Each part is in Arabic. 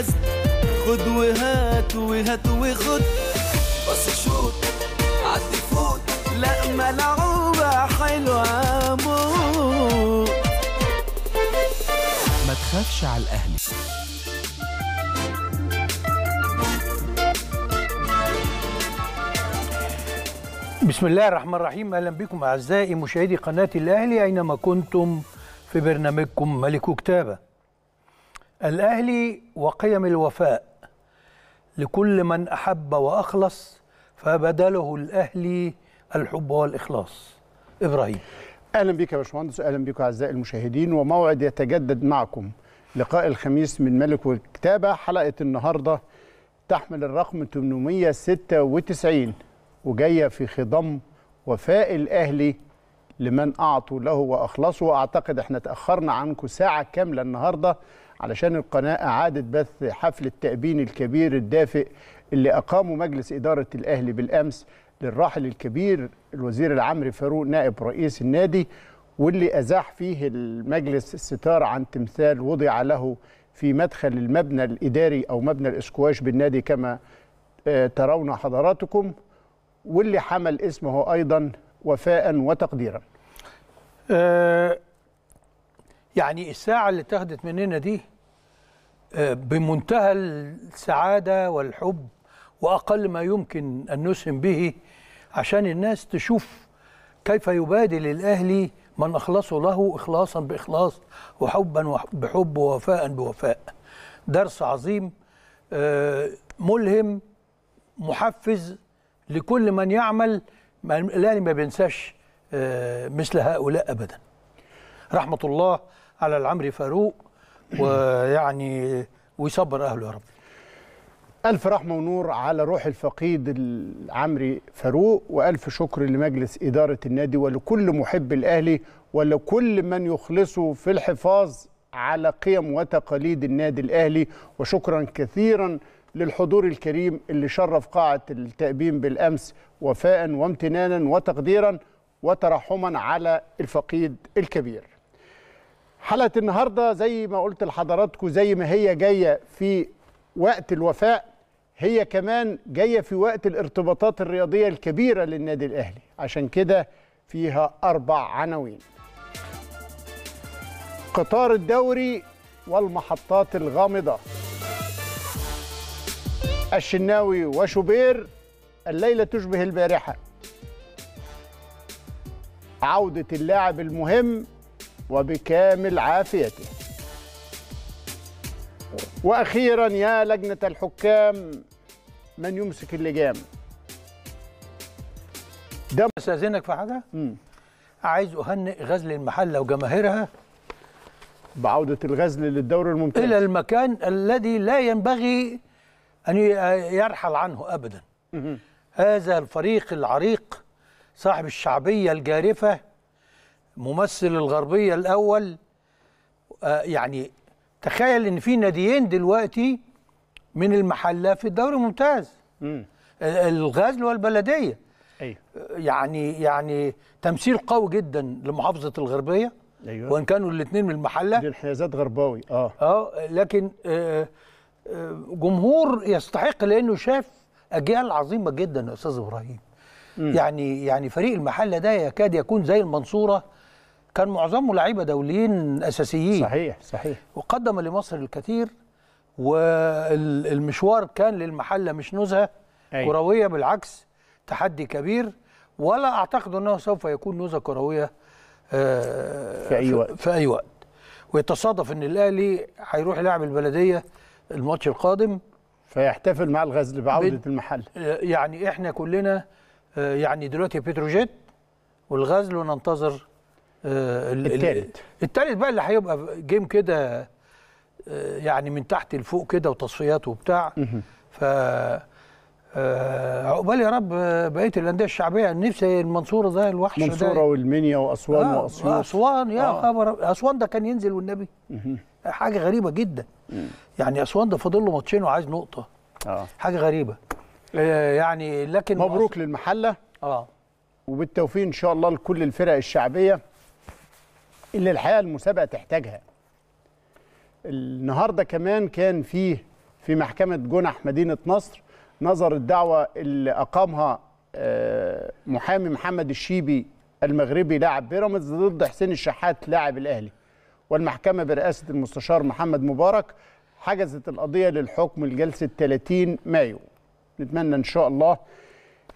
العزم خد وهات وهات وخد بص شوط عدي فوت لا ملعوبة حلوة موت ما تخافش على الأهلي بسم الله الرحمن الرحيم اهلا بكم اعزائي مشاهدي قناه الاهلي اينما كنتم في برنامجكم ملك كتابه الأهلي وقيم الوفاء لكل من أحب وأخلص فبدله الأهلي الحب والإخلاص إبراهيم أهلا بك يا باشمهندس أهلا بك أعزائي المشاهدين وموعد يتجدد معكم لقاء الخميس من ملك والكتابة حلقة النهاردة تحمل الرقم 896 وجاية في خضم وفاء الأهلي لمن أعطوا له وأخلصوا وأعتقد احنا تأخرنا عنكم ساعة كاملة النهاردة علشان القناة أعادت بث حفل التأبين الكبير الدافئ اللي أقامه مجلس إدارة الأهلي بالأمس للراحل الكبير الوزير العمري فاروق نائب رئيس النادي واللي أزاح فيه المجلس الستار عن تمثال وضع له في مدخل المبنى الإداري أو مبنى الإسكواش بالنادي كما آه، ترون حضراتكم واللي حمل اسمه أيضا وفاء وتقديرا آه، يعني الساعة اللي اتاخدت مننا دي آه، بمنتهى السعادة والحب وأقل ما يمكن أن نسهم به عشان الناس تشوف كيف يبادل الأهلي من أخلصوا له إخلاصا بإخلاص وحبا بحب ووفاء بوفاء درس عظيم آه، ملهم محفز لكل من يعمل الأهلي ما بينساش آه، مثل هؤلاء أبدا رحمة الله على العمري فاروق ويعني ويصبر اهله يا رب ألف رحمة ونور على روح الفقيد العمري فاروق وألف شكر لمجلس إدارة النادي ولكل محب الأهلي ولكل من يخلصوا في الحفاظ على قيم وتقاليد النادي الأهلي وشكرا كثيرا للحضور الكريم اللي شرف قاعة التأبين بالأمس وفاء وامتنانا وتقديرا وترحما على الفقيد الكبير حلقه النهارده زي ما قلت لحضراتكم زي ما هي جايه في وقت الوفاء هي كمان جايه في وقت الارتباطات الرياضيه الكبيره للنادي الاهلي عشان كده فيها اربع عناوين قطار الدوري والمحطات الغامضه الشناوي وشوبير الليله تشبه البارحه عوده اللاعب المهم وبكامل عافيته واخيرا يا لجنه الحكام من يمسك اللجام ده استاذنك في حاجه مم. عايز اهنئ غزل المحله وجماهيرها بعوده الغزل للدور الممتاز الى المكان الذي لا ينبغي ان يرحل عنه ابدا مم. هذا الفريق العريق صاحب الشعبيه الجارفه ممثل الغربية الأول آه، يعني تخيل إن في ناديين دلوقتي من المحلة في الدوري الممتاز آه، الغزل والبلدية أيوه. آه، يعني يعني تمثيل قوي جدا لمحافظة الغربية أيوه. وإن كانوا الاثنين من المحلة دي غرباوي آه آه لكن جمهور يستحق لأنه شاف أجيال عظيمة جدا يا أستاذ إبراهيم يعني يعني فريق المحله ده يكاد يكون زي المنصوره كان معظمه لعيبه دوليين اساسيين صحيح صحيح وقدم لمصر الكثير والمشوار كان للمحله مش نزهه أيوة. كرويه بالعكس تحدي كبير ولا اعتقد انه سوف يكون نزهه كرويه آه، في اي وقت في اي وقت ويتصادف ان الاهلي هيروح يلعب البلديه الماتش القادم فيحتفل مع الغزل بعوده المحل آه، يعني احنا كلنا آه، يعني دلوقتي بتروجيت والغزل وننتظر الثالث آه، الثالث بقى اللي هيبقى جيم كده آه، يعني من تحت لفوق كده وتصفيات وبتاع ف آه، عقبال يا رب بقيه الانديه الشعبيه نفسي المنصوره ده الوحش المنصوره والمنيا واسوان آه واسيوط اسوان يا آه. خبر اسوان ده كان ينزل والنبي حاجه غريبه جدا يعني اسوان ده فاضل له ماتشين وعايز نقطه آه. حاجه غريبه آه يعني لكن مبروك مؤس... للمحله اه وبالتوفيق ان شاء الله لكل الفرق الشعبيه اللي الحقيقه المسابقه تحتاجها النهارده كمان كان فيه في محكمه جنح مدينه نصر نظر الدعوه اللي اقامها آه، محامي محمد الشيبي المغربي لاعب بيراميدز ضد حسين الشحات لاعب الاهلي والمحكمه برئاسه المستشار محمد مبارك حجزت القضيه للحكم لجلسه 30 مايو نتمنى ان شاء الله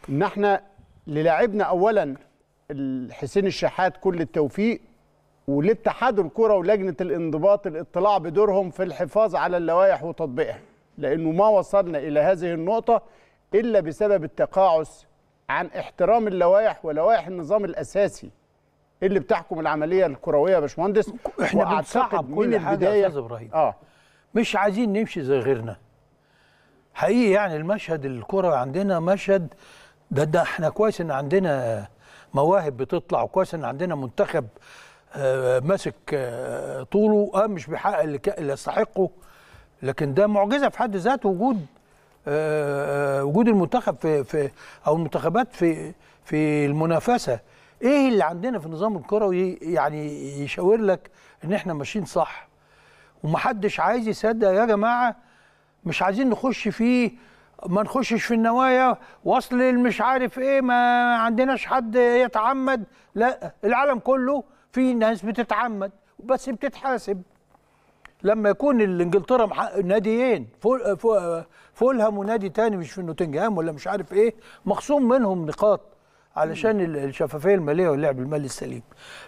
ان احنا للاعبنا اولا حسين الشحات كل التوفيق ولاتحاد الكره ولجنه الانضباط الاطلاع بدورهم في الحفاظ على اللوائح وتطبيقها لانه ما وصلنا الى هذه النقطه الا بسبب التقاعس عن احترام اللوائح ولوائح النظام الاساسي اللي بتحكم العمليه الكرويه يا باشمهندس احنا بنصعب من البدايه اه مش عايزين نمشي زي غيرنا حقيقي يعني المشهد الكره عندنا مشهد ده ده احنا كويس ان عندنا مواهب بتطلع وكويس ان عندنا منتخب آه، ماسك آه، طوله اه مش بيحقق اللي يستحقه لكن ده معجزه في حد ذاته وجود آه،, أه وجود المنتخب في, في او المنتخبات في في المنافسه ايه اللي عندنا في النظام الكروي يعني يشاور لك ان احنا ماشيين صح ومحدش عايز يصدق يا جماعه مش عايزين نخش فيه ما نخشش في النوايا وصل مش عارف ايه ما عندناش حد يتعمد لا العالم كله في ناس بتتعمد بس بتتحاسب لما يكون الانجلترا محقق ناديين فول فولهام ونادي تاني مش في نوتنجهام ولا مش عارف ايه مخصوم منهم نقاط علشان الشفافيه الماليه واللعب المالي السليم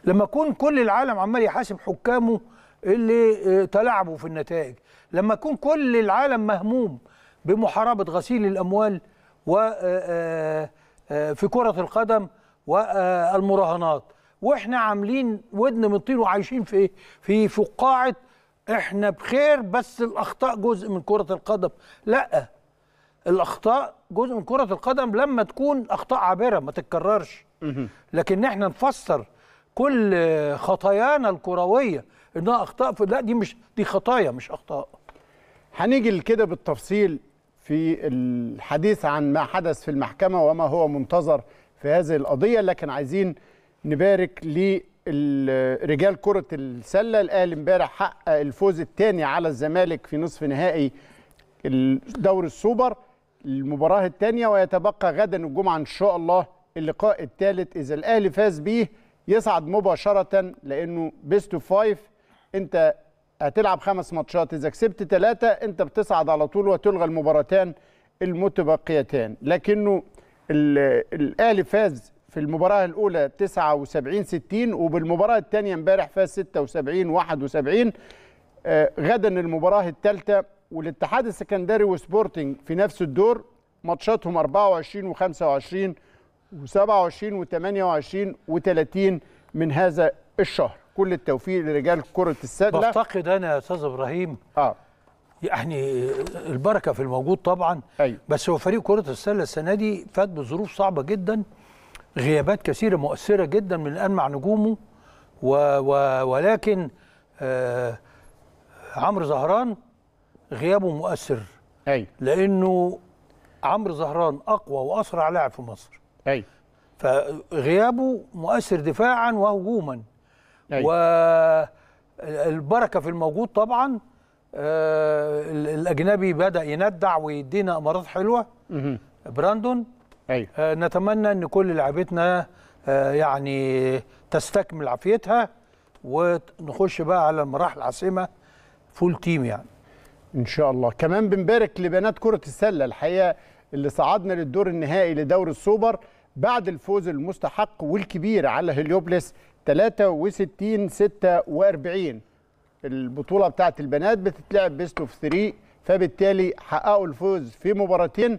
لما يكون كل العالم عمال يحاسب حكامه اللي آه، تلاعبوا في النتائج لما يكون كل العالم مهموم بمحاربه غسيل الاموال و آه، آه، في كره القدم والمراهنات واحنا عاملين ودن من طين وعايشين في في فقاعه احنا بخير بس الاخطاء جزء من كره القدم لا الاخطاء جزء من كره القدم لما تكون اخطاء عابره ما تتكررش لكن احنا نفسر كل خطايانا الكرويه انها اخطاء في لا دي مش دي خطايا مش اخطاء هنيجي لكده بالتفصيل في الحديث عن ما حدث في المحكمه وما هو منتظر في هذه القضيه لكن عايزين نبارك لرجال كرة السلة الأهلي امبارح حقق الفوز الثاني على الزمالك في نصف نهائي دوري السوبر المباراة الثانية ويتبقى غدا الجمعة إن شاء الله اللقاء الثالث إذا الأهلي فاز بيه يصعد مباشرة لأنه بيست اوف فايف أنت هتلعب خمس ماتشات إذا كسبت ثلاثة أنت بتصعد على طول وتلغى المباراتان المتبقيتان لكنه الأهلي فاز في المباراة الأولى 79 60 وبالمباراة الثانية امبارح فاز 76 71 آه، غدا المباراة الثالثة والاتحاد السكندري وسبورتنج في نفس الدور ماتشاتهم 24 و25 و27 و28 و30 من هذا الشهر كل التوفيق لرجال كرة السلة بعتقد أنا يا أستاذ إبراهيم آه يعني البركة في الموجود طبعا أيوه. بس هو فريق كرة السلة السنة دي فات بظروف صعبة جدا غيابات كثيرة مؤثرة جدا من مع نجومه و و ولكن آه عمرو زهران غيابه مؤثر أي. لأنه عمرو زهران أقوى وأسرع لاعب في مصر أي. فغيابه مؤثر دفاعا وهجوما أي. والبركة في الموجود طبعا آه الأجنبي بدأ يندع ويدينا أمارات حلوة براندون أيوة. نتمنى ان كل لعبتنا آه، يعني تستكمل عافيتها ونخش بقى على المراحل العاصمه فول تيم يعني ان شاء الله كمان بنبارك لبنات كره السله الحقيقه اللي صعدنا للدور النهائي لدوري السوبر بعد الفوز المستحق والكبير على هليوبلس 63 46 البطوله بتاعه البنات بتتلعب بيست اوف 3 فبالتالي حققوا الفوز في مباراتين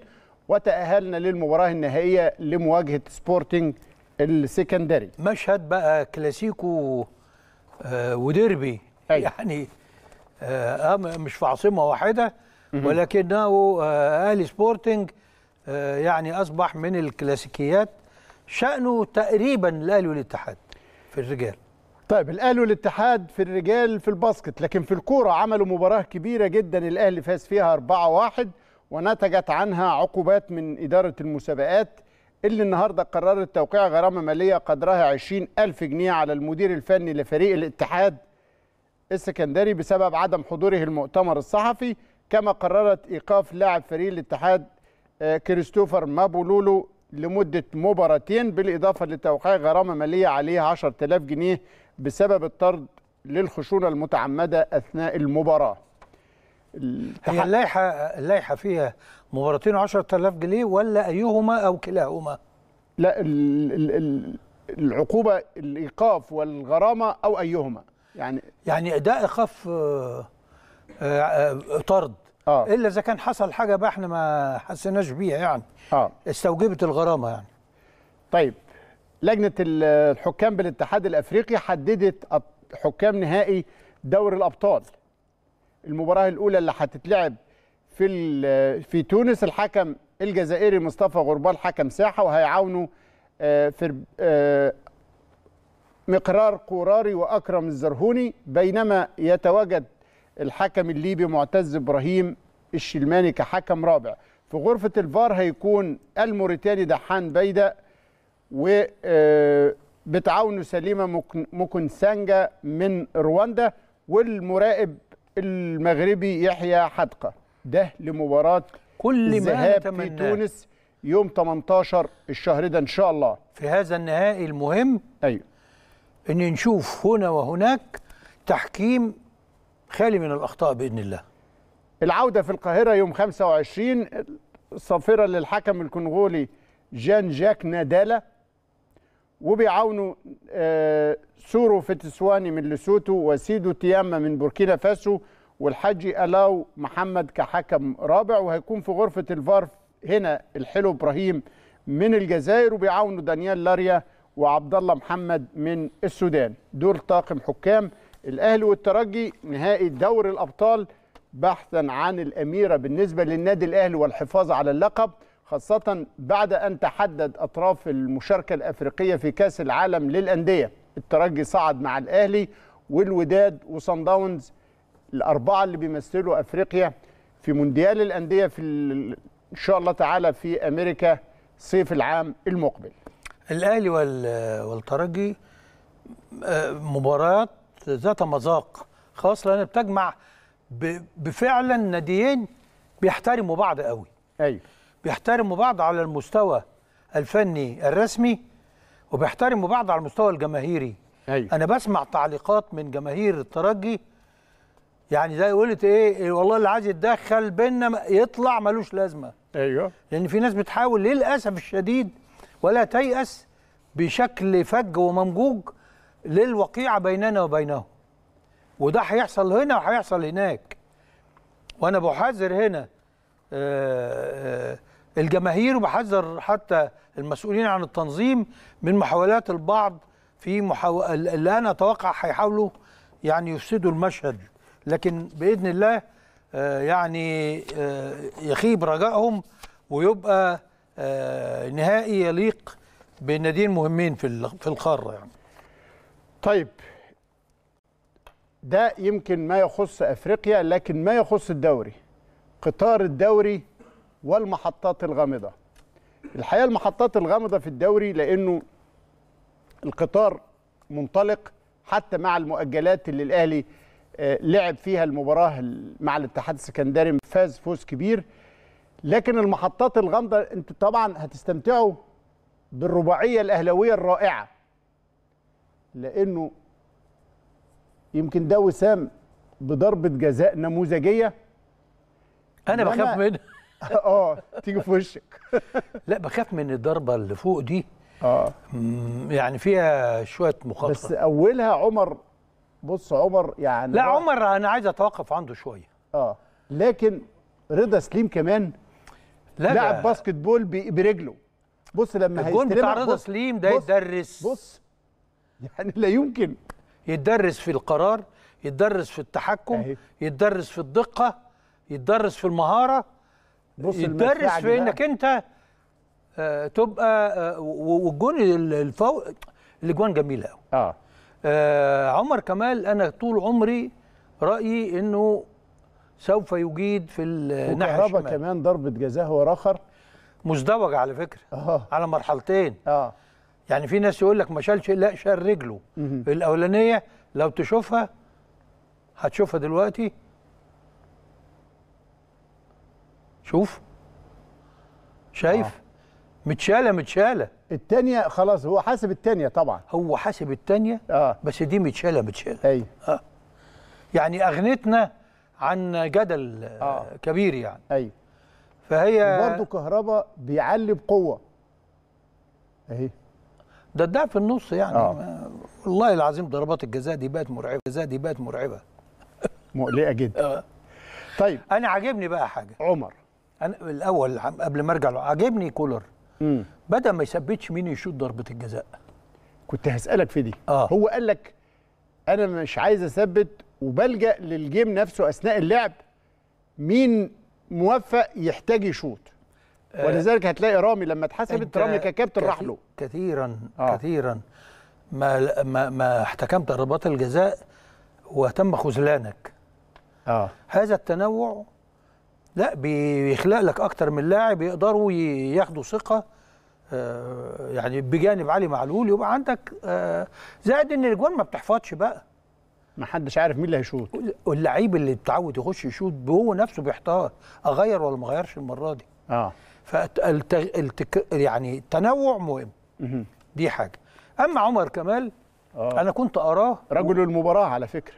وتأهلنا للمباراة النهائية لمواجهة سبورتنج السكندري مشهد بقى كلاسيكو آه، وديربي أي. أيوة. يعني آه،, آه مش في عاصمة واحدة ولكنه أهلي سبورتنج آه، يعني أصبح من الكلاسيكيات شأنه تقريبا الأهلي والاتحاد في الرجال طيب الاهلي والاتحاد في الرجال في الباسكت لكن في الكوره عملوا مباراه كبيره جدا الاهلي فاز فيها 4-1 ونتجت عنها عقوبات من إدارة المسابقات اللي النهارده قررت توقيع غرامة مالية قدرها 20 ألف جنيه على المدير الفني لفريق الاتحاد السكندري بسبب عدم حضوره المؤتمر الصحفي كما قررت إيقاف لاعب فريق الاتحاد آه، كريستوفر مابولولو لمدة مباراتين بالإضافة لتوقيع غرامة مالية عليه 10000 جنيه بسبب الطرد للخشونة المتعمدة أثناء المباراة هي اللائحه اللائحه فيها مباراتين و 10000 جنيه ولا ايهما او كلاهما لا العقوبه الايقاف والغرامه او ايهما يعني يعني ده ايقاف آه، آه، آه، طرد آه. الا اذا كان حصل حاجه بقى احنا ما حسيناش بيها يعني آه. استوجبت الغرامه يعني طيب لجنه الحكام بالاتحاد الافريقي حددت حكام نهائي دوري الابطال المباراه الاولى اللي هتتلعب في في تونس الحكم الجزائري مصطفى غربال حكم ساحه وهيعاونه آه، في آه، مقرار قراري واكرم الزرهوني بينما يتواجد الحكم الليبي معتز ابراهيم الشلماني كحكم رابع في غرفه الفار هيكون الموريتاني دحان بيدا و آه، بتعاونه سليمه مكنسانجا من رواندا والمراقب المغربي يحيى حدقه ده لمباراه كل الذهاب في تونس يوم 18 الشهر ده ان شاء الله في هذا النهائي المهم ايوه ان نشوف هنا وهناك تحكيم خالي من الاخطاء باذن الله العوده في القاهره يوم 25 صافره للحكم الكونغولي جان جاك نادالا وبيعاونوا آه، سورو فتسواني من لسوتو وسيدو تياما من بوركينا فاسو والحاج الاو محمد كحكم رابع وهيكون في غرفه الفار هنا الحلو ابراهيم من الجزائر وبيعاونوا دانيال لاريا وعبد الله محمد من السودان دور طاقم حكام الاهلي والترجي نهائي دوري الابطال بحثا عن الاميره بالنسبه للنادي الاهلي والحفاظ على اللقب خاصة بعد أن تحدد أطراف المشاركة الأفريقية في كأس العالم للأندية الترجي صعد مع الأهلي والوداد وصن داونز الأربعة اللي بيمثلوا أفريقيا في مونديال الأندية في إن شاء الله تعالى في أمريكا صيف العام المقبل الأهلي والترجي آه، مباريات ذات مذاق خاصة لأنها بتجمع بفعلا ناديين بيحترموا بعض قوي أيوه بيحترموا بعض على المستوى الفني الرسمي وبيحترموا بعض على المستوى الجماهيري أيوة. انا بسمع تعليقات من جماهير الترجي يعني زي قلت إيه،, ايه والله اللي عايز يتدخل بينا يطلع ملوش لازمه ايوه لان في ناس بتحاول للاسف الشديد ولا تيأس بشكل فج وممجوج للوقيعه بيننا وبينهم وده هيحصل هنا وهيحصل هناك وانا بحذر هنا آه، آه، الجماهير وبحذر حتى المسؤولين عن التنظيم من محاولات البعض في محاو... اللي انا اتوقع هيحاولوا يعني يفسدوا المشهد لكن باذن الله آه، يعني يخيب رجائهم ويبقى نهائي يليق بناديين مهمين في في القاره يعني. طيب ده يمكن ما يخص افريقيا لكن ما يخص الدوري قطار الدوري والمحطات الغامضه الحقيقه المحطات الغامضه في الدوري لانه القطار منطلق حتى مع المؤجلات اللي الاهلي آه، لعب فيها المباراه مع الاتحاد السكندري فاز فوز كبير لكن المحطات الغامضه انتوا طبعا هتستمتعوا بالرباعيه الاهلاويه الرائعه لانه يمكن ده وسام بضربه جزاء نموذجيه انا بخاف منها اه تيجي في وشك لا بخاف من الضربه اللي فوق دي اه يعني فيها شويه مخاطره بس اولها عمر بص عمر يعني لا عمر انا عايز اتوقف عنده شويه اه لكن رضا سليم كمان لا لاعب باسكت بول برجله بص لما هيستلمها الجون بتاع رضا سليم ده يدرس بص يعني لا يمكن يدرس في القرار يدرس في التحكم يدرس في الدقه يتدرس في المهاره بص يتدرس في انك انت آه تبقى آه والجون الفوق الاجوان جميله قوي آه. آه عمر كمال انا طول عمري رايي انه سوف يجيد في الناحيه الشمال كمان ضربه جزاء هو آخر مزدوج على فكره آه. على مرحلتين آه. يعني في ناس يقول لك ما شالش لا شال رجله الاولانيه لو تشوفها هتشوفها دلوقتي شوف شايف آه. متشاله متشاله التانية خلاص هو حاسب التانية طبعا هو حاسب التانية آه. بس دي متشاله متشاله ايوه آه. يعني اغنتنا عن جدل آه. آه. كبير يعني ايوه فهي برضه كهربا بيعلي بقوه اهي ده الضعف في النص يعني آه. والله العظيم ضربات الجزاء دي بقت مرعبه الجزاء دي بقت مرعبه مقلقه جدا آه. طيب انا عاجبني بقى حاجه عمر انا الاول قبل ما ارجع له عاجبني كولر بدل ما يثبتش مين يشوط ضربه الجزاء كنت هسالك في دي آه. هو قال لك انا مش عايز اثبت وبلجا للجيم نفسه اثناء اللعب مين موفق يحتاج يشوط آه ولذلك هتلاقي رامي لما اتحسبت رامي ككابتن راح له كثيرا آه. كثيرا ما ما ما احتكمت ضربات الجزاء وتم خذلانك آه. هذا التنوع لا بيخلق لك اكتر من لاعب يقدروا ياخدوا ثقه آه، يعني بجانب علي معلول يبقى عندك آه، زائد ان الاجوان ما بتحفظش بقى ما حدش عارف مين اللي هيشوط اللعيب اللي اتعود يخش يشوط هو نفسه بيحتار اغير ولا ما اغيرش المره دي اه فالتك... يعني التنوع مهم دي حاجه اما عمر كمال آه. انا كنت اراه رجل المباراه على فكره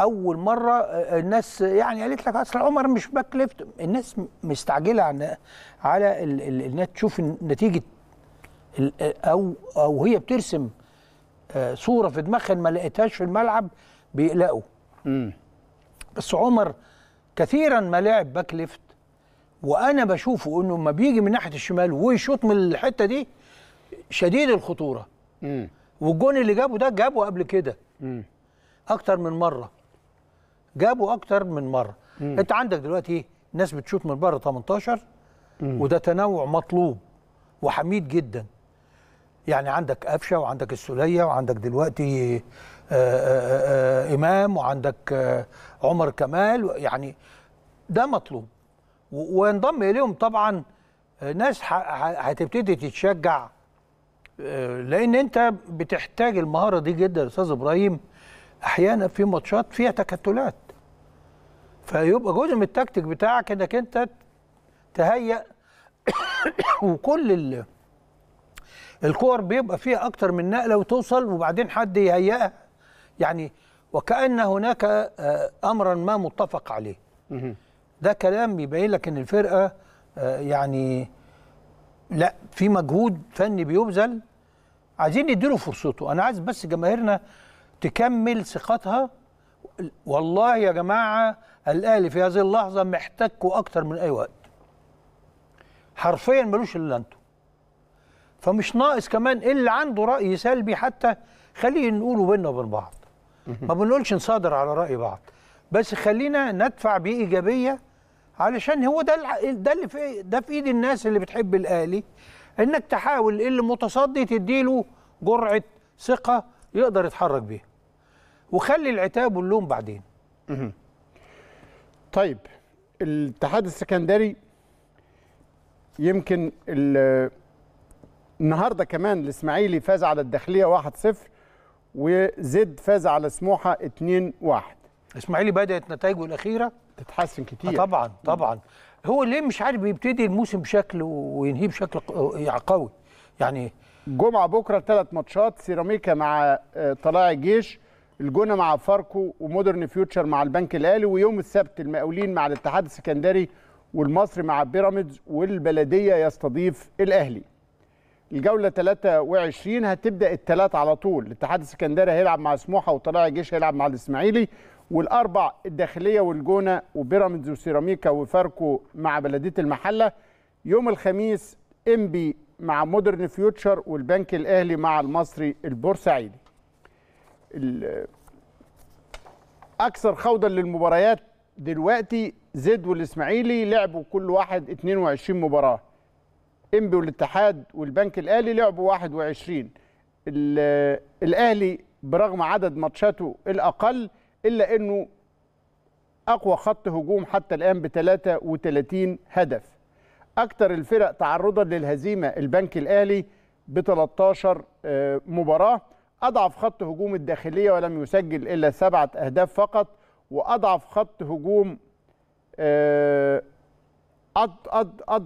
اول مره آه، الناس يعني قالت لك اصل عمر مش باك ليفت الناس مستعجله على على انها تشوف نتيجه آه، او او هي بترسم آه، صوره في دماغها ما لقيتهاش في الملعب بيقلقوا بس عمر كثيرا ما لعب باك ليفت وانا بشوفه انه لما بيجي من ناحيه الشمال ويشوط من الحته دي شديد الخطوره والجون اللي جابه ده جابه قبل كده اكتر من مره جابوا اكتر من مره مم. انت عندك دلوقتي إيه؟ ناس بتشوط من بره 18 مم. وده تنوع مطلوب وحميد جدا يعني عندك قفشه وعندك السوليه وعندك دلوقتي آآ آه، آآ آه، آه، امام وعندك عمر كمال يعني ده مطلوب وينضم اليهم طبعا ناس هتبتدي تتشجع لان انت بتحتاج المهاره دي جدا يا استاذ ابراهيم احيانا في ماتشات فيها تكتلات فيبقى جزء من التكتيك بتاعك انك انت تهيئ وكل ال الكور بيبقى فيها اكتر من نقله وتوصل وبعدين حد يهيئها يعني وكأن هناك آه، امرا ما متفق عليه ده كلام بيبين لك ان الفرقه آه، يعني لا في مجهود فني بيبذل عايزين نديله فرصته انا عايز بس جماهيرنا تكمل ثقتها والله يا جماعه الاهلي في هذه اللحظه محتكوا اكتر من اي وقت حرفيا ملوش الا انتوا فمش ناقص كمان اللي عنده راي سلبي حتى خليه نقوله بينا وبين بعض ما بنقولش نصادر على راي بعض بس خلينا ندفع بايجابيه علشان هو ده ده اللي في ده في ايد الناس اللي بتحب الاهلي انك تحاول اللي متصدي تديله جرعه ثقه يقدر يتحرك بيها وخلي العتاب واللوم بعدين طيب الاتحاد السكندري يمكن النهارده كمان الاسماعيلي فاز على الداخليه 1-0 وزد فاز على سموحه 2-1 الاسماعيلي بدات نتائجه الاخيره تتحسن كتير آه، طبعا طبعا هو ليه مش عارف بيبتدي الموسم بشكل وينهيه بشكل يعني قوي يعني جمعه بكره ثلاث ماتشات سيراميكا مع آه، طلائع الجيش الجونه مع فاركو ومودرن فيوتشر مع البنك الاهلي ويوم السبت المقاولين مع الاتحاد السكندري والمصري مع بيراميدز والبلديه يستضيف الاهلي. الجوله 23 هتبدا الثلاث على طول، الاتحاد السكندري هيلعب مع سموحه وطلائع الجيش هيلعب مع الاسماعيلي والاربع الداخليه والجونه وبيراميدز وسيراميكا وفاركو مع بلديه المحله. يوم الخميس امبي مع مودرن فيوتشر والبنك الاهلي مع المصري البورسعيدي. اكثر خوضا للمباريات دلوقتي زد والاسماعيلي لعبوا كل واحد 22 مباراه انبي والاتحاد والبنك الاهلي لعبوا 21 الاهلي برغم عدد ماتشاته الاقل الا انه اقوى خط هجوم حتى الان ب 33 هدف اكثر الفرق تعرضا للهزيمه البنك الاهلي ب 13 آه، مباراه أضعف خط هجوم الداخلية ولم يسجل إلا سبعة أهداف فقط وأضعف خط هجوم آه،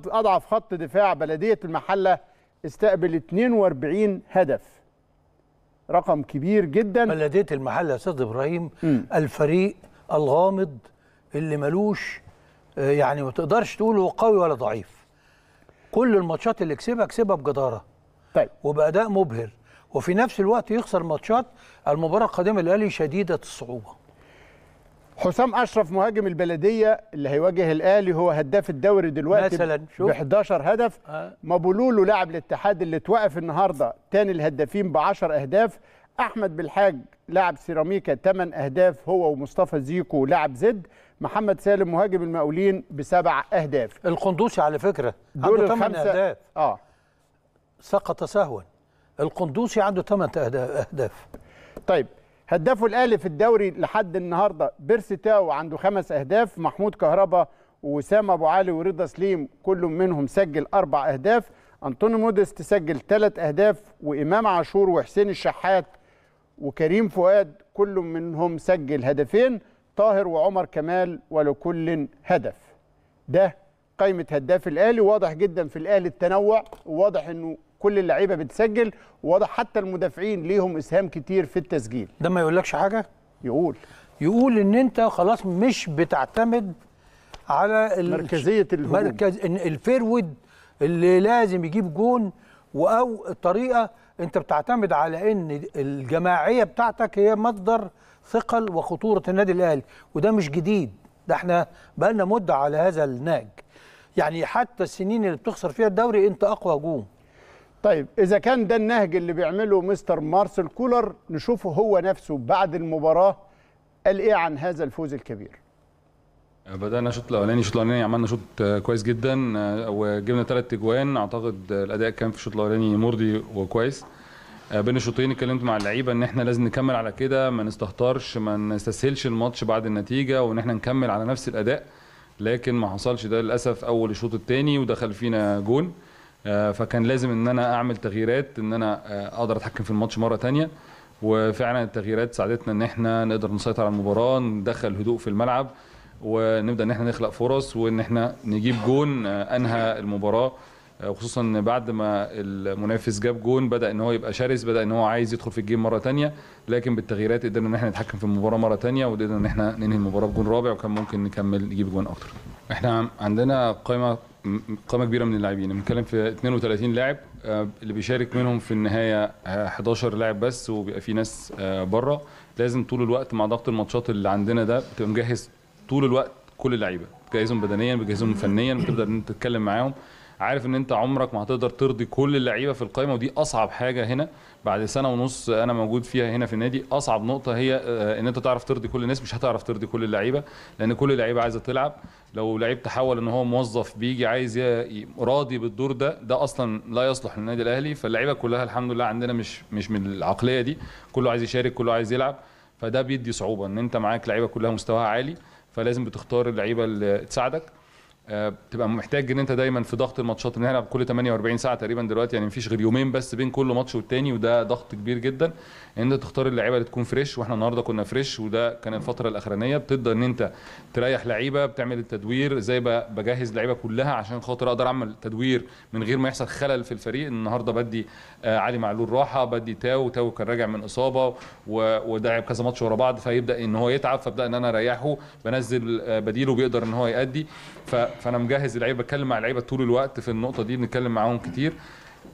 أضعف خط دفاع بلدية المحلة استقبل 42 هدف رقم كبير جدا بلدية المحلة يا أستاذ إبراهيم م. الفريق الغامض اللي ملوش آه، يعني ما تقدرش تقول هو قوي ولا ضعيف كل الماتشات اللي كسبها كسبها بجدارة طيب وبأداء مبهر وفي نفس الوقت يخسر ماتشات المباراه القادمه للاهلي شديده الصعوبه حسام اشرف مهاجم البلديه اللي هيواجه الاهلي هو هداف الدوري دلوقتي مثلا شوف ب 11 هدف أه. مبولولو لاعب الاتحاد اللي اتوقف النهارده تاني الهدافين ب 10 اهداف احمد بالحاج لاعب سيراميكا 8 اهداف هو ومصطفى زيكو لاعب زد محمد سالم مهاجم المقاولين بسبع اهداف القندوسي على فكره عنده 8 اهداف اه سقط سهوا القندوسي عنده ثمان اهداف طيب هدافه الاهلي في الدوري لحد النهارده بيرسي تاو عنده خمس اهداف محمود كهربا وسام ابو علي ورضا سليم كل منهم سجل اربع اهداف انطوني مودست سجل ثلاث اهداف وامام عاشور وحسين الشحات وكريم فؤاد كل منهم سجل هدفين طاهر وعمر كمال ولكل هدف ده قائمه هداف الاهلي واضح جدا في الاهلي التنوع وواضح انه كل اللعيبه بتسجل وواضح حتى المدافعين ليهم اسهام كتير في التسجيل ده ما يقولكش حاجه يقول يقول ان انت خلاص مش بتعتمد على مركزيه الهجوم مركز الفيرود اللي لازم يجيب جون او طريقه انت بتعتمد على ان الجماعيه بتاعتك هي مصدر ثقل وخطوره النادي الاهلي وده مش جديد ده احنا بقالنا مده على هذا النهج يعني حتى السنين اللي بتخسر فيها الدوري انت اقوى هجوم طيب اذا كان ده النهج اللي بيعمله مستر مارسل كولر نشوفه هو نفسه بعد المباراه قال ايه عن هذا الفوز الكبير بدأنا الشوط الأولاني، الشوط الأولاني عملنا شوط كويس جدا آه، وجبنا ثلاث أجوان، أعتقد الأداء كان في الشوط الأولاني مرضي وكويس. آه، بين الشوطين اتكلمت مع اللعيبة إن إحنا لازم نكمل على كده، ما نستهترش، ما نستسهلش الماتش بعد النتيجة وإن إحنا نكمل على نفس الأداء. لكن ما حصلش ده للأسف أول الشوط الثاني ودخل فينا جون. آه، فكان لازم ان انا اعمل تغييرات ان انا آه، اقدر اتحكم في الماتش مره تانية وفعلا التغييرات ساعدتنا ان احنا نقدر نسيطر على المباراه ندخل هدوء في الملعب ونبدا ان احنا نخلق فرص وان احنا نجيب جون آه، انهى المباراه خصوصا بعد ما المنافس جاب جون بدا ان هو يبقى شرس بدا ان هو عايز يدخل في الجيم مره تانية لكن بالتغييرات قدرنا ان احنا نتحكم في المباراه مره تانية وقدرنا ان احنا ننهي المباراه بجون رابع وكان ممكن نكمل نجيب جون اكتر احنا عندنا قائمه قامه كبيره من اللاعبين بنتكلم في 32 لاعب آه، اللي بيشارك منهم في النهايه 11 آه، لاعب بس وبيبقى في ناس آه، بره لازم طول الوقت مع ضغط الماتشات اللي عندنا ده بتبقى مجهز طول الوقت كل اللعيبه بتجهزهم بدنيا بتجهزهم فنيا بتقدر ان انت تتكلم معاهم عارف ان انت عمرك ما هتقدر ترضي كل اللعيبه في القائمه ودي اصعب حاجه هنا بعد سنه ونص انا موجود فيها هنا في النادي اصعب نقطه هي آه، ان انت تعرف ترضي كل الناس مش هتعرف ترضي كل اللعيبه لان كل اللعيبه عايزه تلعب لو لعيب تحول ان هو موظف بيجي عايز راضي بالدور ده ده اصلا لا يصلح للنادي الاهلي فاللعيبه كلها الحمد لله عندنا مش مش من العقليه دي كله عايز يشارك كله عايز يلعب فده بيدي صعوبه ان انت معاك لعيبه كلها مستواها عالي فلازم بتختار اللعيبه اللي تساعدك بتبقى آه، محتاج ان انت دايما في ضغط الماتشات ان احنا كل 48 ساعه تقريبا دلوقتي يعني مفيش غير يومين بس بين كل ماتش والتاني وده ضغط كبير جدا ان انت تختار اللعيبه اللي تكون فريش واحنا النهارده كنا فريش وده كان الفتره الاخرانيه بتبدا ان انت تريح لعيبه بتعمل التدوير زي بجهز لعيبه كلها عشان خاطر اقدر اعمل تدوير من غير ما يحصل خلل في الفريق النهارده بدي آه، علي معلول راحه بدي تاو تاو كان راجع من اصابه وداعب كذا ماتش ورا بعض فيبدا ان هو يتعب فابدا ان انا اريحه بنزل آه، بديله بيقدر ان هو يادي ف فانا مجهز اللعيبه بتكلم مع اللعيبه طول الوقت في النقطه دي بنتكلم معاهم كتير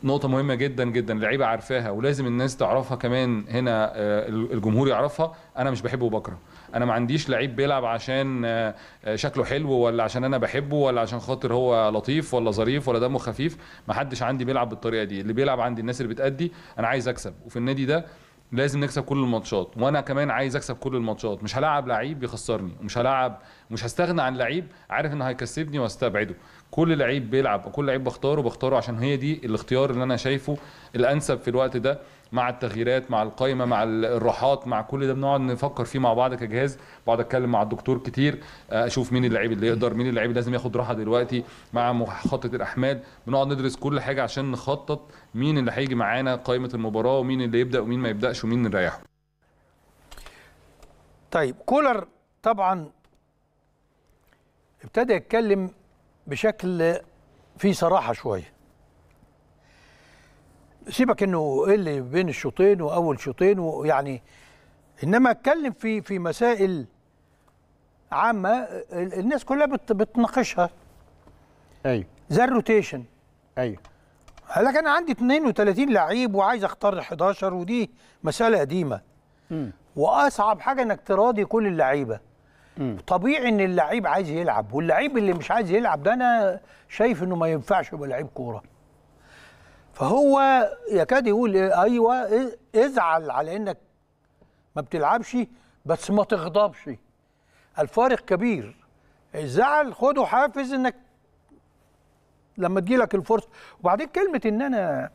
نقطة مهمة جدا جدا اللعيبة عارفاها ولازم الناس تعرفها كمان هنا آه، الجمهور يعرفها أنا مش بحبه وبكره أنا ما عنديش لعيب بيلعب عشان آه، شكله حلو ولا عشان أنا بحبه ولا عشان خاطر هو لطيف ولا ظريف ولا دمه خفيف ما حدش عندي بيلعب بالطريقة دي اللي بيلعب عندي الناس اللي بتأدي أنا عايز أكسب وفي النادي ده لازم نكسب كل الماتشات وانا كمان عايز اكسب كل الماتشات مش هلاعب لعيب يخسرني ومش هلاعب مش هستغنى عن لعيب عارف انه هيكسبني واستبعده كل لعيب بيلعب وكل لعيب بختاره بختاره عشان هي دي الاختيار اللي انا شايفه الانسب في الوقت ده مع التغييرات مع القايمه مع الراحات مع كل ده بنقعد نفكر فيه مع بعض كجهاز بقعد اتكلم مع الدكتور كتير آه، اشوف مين اللعيب اللي يقدر مين اللعيب لازم ياخد راحه دلوقتي مع مخطط الاحمال بنقعد ندرس كل حاجه عشان نخطط مين اللي هيجي معانا قائمه المباراه ومين اللي يبدا ومين ما يبداش ومين نريحه طيب كولر طبعا ابتدى يتكلم بشكل فيه صراحه شويه سيبك انه ايه اللي بين الشوطين واول شوطين ويعني انما اتكلم في في مسائل عامه الناس كلها بتناقشها ايوه زي الروتيشن ايوه قال لك انا عندي 32 لعيب وعايز اختار 11 ودي مساله قديمه م. واصعب حاجه انك تراضي كل اللعيبه مم. طبيعي ان اللعيب عايز يلعب واللعيب اللي مش عايز يلعب ده انا شايف انه ما ينفعش يبقى لعيب كوره فهو يكاد يقول إيه ايوه ازعل على انك ما بتلعبش بس ما تغضبش الفارق كبير الزعل خده حافز انك لما تجيلك الفرصه وبعدين كلمه ان انا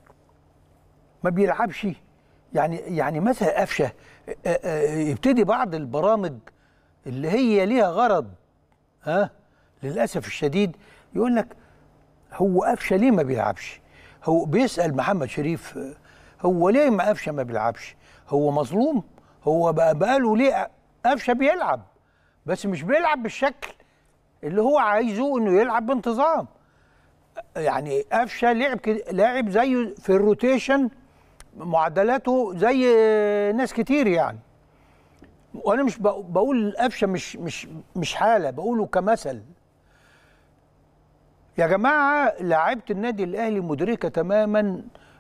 ما بيلعبش يعني يعني مثلا قفشه يبتدي بعض البرامج اللي هي ليها غرض ها أه؟ للاسف الشديد يقول لك هو قفشه ليه ما بيلعبش هو بيسال محمد شريف هو ليه ما قفشه ما بيلعبش هو مظلوم هو بقى بقاله ليه قفشه بيلعب بس مش بيلعب بالشكل اللي هو عايزه انه يلعب بانتظام يعني قفشه لعب لاعب زيه في الروتيشن معدلاته زي ناس كتير يعني وانا مش بقول القفشه مش مش مش حاله بقوله كمثل يا جماعه لعيبه النادي الاهلي مدركه تماما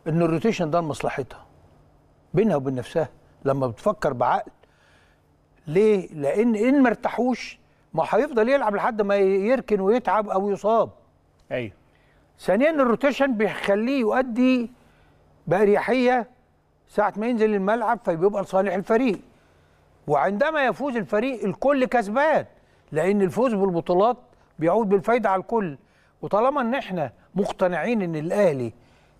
ان الروتيشن ده لمصلحتها بينها وبين نفسها لما بتفكر بعقل ليه لان ان ما ارتاحوش ما هيفضل يلعب لحد ما يركن ويتعب او يصاب ايوه ثانيا الروتيشن بيخليه يؤدي باريحيه ساعه ما ينزل الملعب فبيبقى لصالح الفريق وعندما يفوز الفريق الكل كسبان لان الفوز بالبطولات بيعود بالفايده على الكل وطالما ان احنا مقتنعين ان الاهلي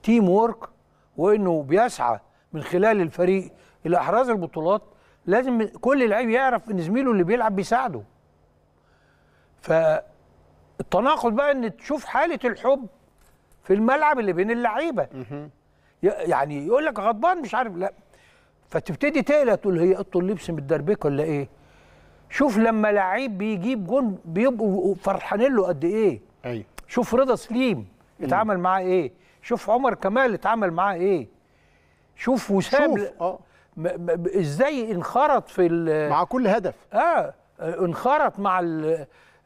تيم وورك وانه بيسعى من خلال الفريق الى احراز البطولات لازم كل لعيب يعرف ان زميله اللي بيلعب بيساعده فالتناقض بقى ان تشوف حاله الحب في الملعب اللي بين اللعيبه يعني يقول لك غضبان مش عارف لا فتبتدي تقلق تقول هي اوضه اللبس متدربكه ولا ايه؟ شوف لما لعيب بيجيب جون بيبقوا فرحانين له قد ايه؟ ايوه شوف رضا سليم اتعامل معاه ايه؟ شوف عمر كمال اتعامل معاه ايه؟ شوف وسام شوف اه ازاي انخرط في مع كل هدف اه انخرط مع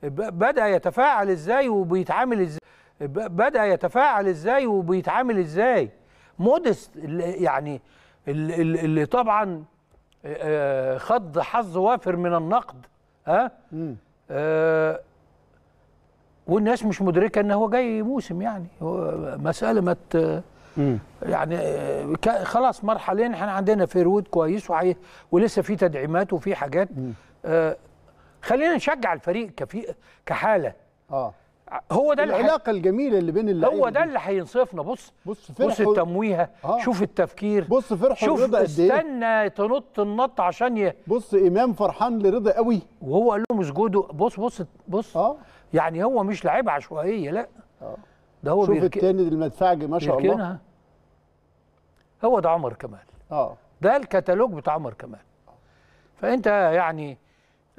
بدا يتفاعل ازاي وبيتعامل ازاي بدا يتفاعل ازاي وبيتعامل ازاي مودست يعني اللي اللي طبعا خض حظ وافر من النقد ها أه والناس مش مدركه ان هو جاي موسم يعني هو مساله ما يعني خلاص مرحلين احنا عندنا فيرود كويس وعي ولسه في تدعيمات وفي حاجات آه خلينا نشجع الفريق كفي كحاله اه هو ده العلاقه الجميله اللي بين اللعيبه هو ده اللي هينصفنا بص بص بص التمويهه آه. شوف التفكير بص فرحه شوف رضا قد ايه استنى تنط النط عشان ي... بص امام فرحان لرضا قوي وهو قال لهم اسجدوا بص بص بص آه. يعني هو مش لعيب عشوائيه لا آه. ده هو شوف بيرك... التاني المدفعجي ما شاء الله هو ده عمر كمال اه ده الكتالوج بتاع عمر كمال فانت يعني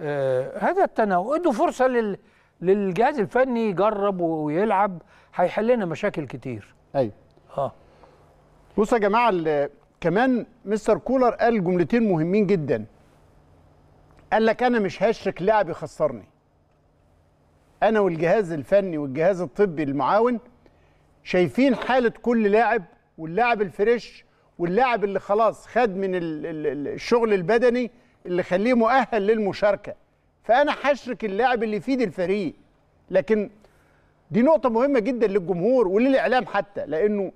آه هذا التنوع ادوا فرصه لل للجهاز الفني يجرب ويلعب هيحل لنا مشاكل كتير ايوه اه بصوا يا جماعه كمان مستر كولر قال جملتين مهمين جدا قال لك انا مش هشرك لاعب يخسرني انا والجهاز الفني والجهاز الطبي المعاون شايفين حاله كل لاعب واللاعب الفريش واللاعب اللي خلاص خد من الشغل البدني اللي خليه مؤهل للمشاركه فانا حشرك اللاعب اللي يفيد الفريق لكن دي نقطه مهمه جدا للجمهور وللاعلام حتى لانه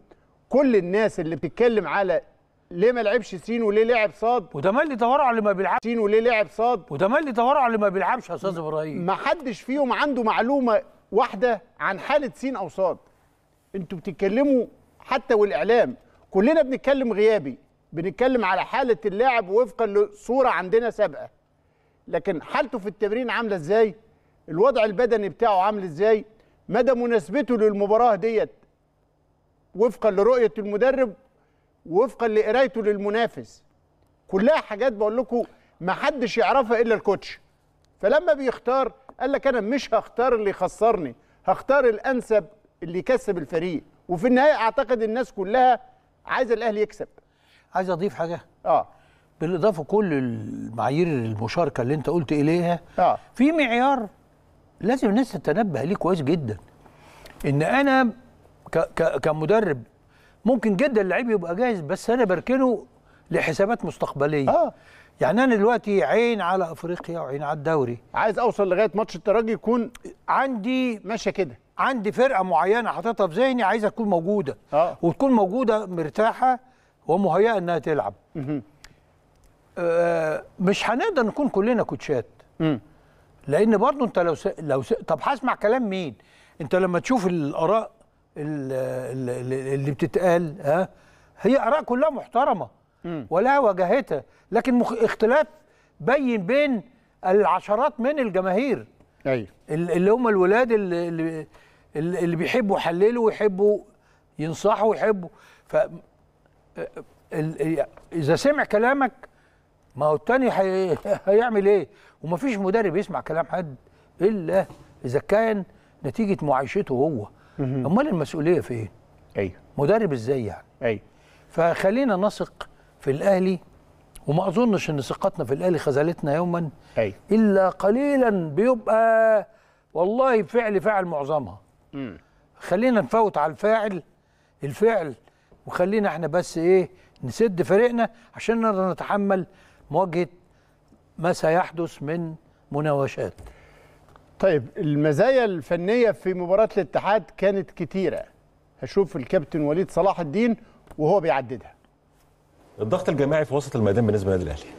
كل الناس اللي بتتكلم على ليه ما لعبش سين وليه لعب صاد وده مال تورع اللي ما بيلعبش سين وليه لعب صاد وده مال تورع اللي ما بيلعبش يا استاذ ابراهيم ما حدش فيهم عنده معلومه واحده عن حاله سين او صاد انتوا بتتكلموا حتى والاعلام كلنا بنتكلم غيابي بنتكلم على حاله اللاعب وفقا لصوره عندنا سابقه لكن حالته في التمرين عامله ازاي الوضع البدني بتاعه عامل ازاي مدى مناسبته للمباراه ديت وفقا لرؤيه المدرب وفقا لقرايته للمنافس كلها حاجات بقول لكم ما حدش يعرفها الا الكوتش فلما بيختار قال لك انا مش هختار اللي يخسرني هختار الانسب اللي يكسب الفريق وفي النهايه اعتقد الناس كلها عايزه الاهلي يكسب عايز اضيف حاجه اه بالاضافه كل المعايير المشاركه اللي انت قلت اليها آه. في معيار لازم الناس تتنبه ليه كويس جدا ان انا ك ك كمدرب ممكن جدا اللعيب يبقى جاهز بس انا بركنه لحسابات مستقبليه آه. يعني انا دلوقتي عين على افريقيا وعين على الدوري عايز اوصل لغايه ماتش الترجي يكون عندي ماشيه كده عندي فرقه معينه حاططها في ذهني عايزه تكون موجوده آه. وتكون موجوده مرتاحه ومهيئه انها تلعب آه، مش هنقدر نكون كلنا كوتشات لان برضه انت لو س... لو س... طب هسمع كلام مين انت لما تشوف الاراء اللي بتتقال ها هي اراء كلها محترمه ولا وجهتها لكن مخ... اختلاف بين بين العشرات من الجماهير ايوه اللي هم الولاد اللي اللي بيحبوا يحللوا ويحبوا ينصحوا ويحبوا ف آه، آه، اذا سمع كلامك ما هو التاني حي... هيعمل ايه ومفيش مدرب يسمع كلام حد الا اذا كان نتيجه معايشته هو امال المسؤوليه فين ايوه مدرب ازاي يعني ايوه فخلينا نثق في الاهلي وما اظنش ان ثقتنا في الاهلي خذلتنا يوما أي. الا قليلا بيبقى والله فعل فعل معظمها امم خلينا نفوت على الفاعل الفعل وخلينا احنا بس ايه نسد فريقنا عشان نقدر نتحمل مواجهه ما سيحدث من مناوشات طيب المزايا الفنيه في مباراه الاتحاد كانت كتيره هشوف الكابتن وليد صلاح الدين وهو بيعددها الضغط الجماعي في وسط الميدان بالنسبه للنادي الاهلي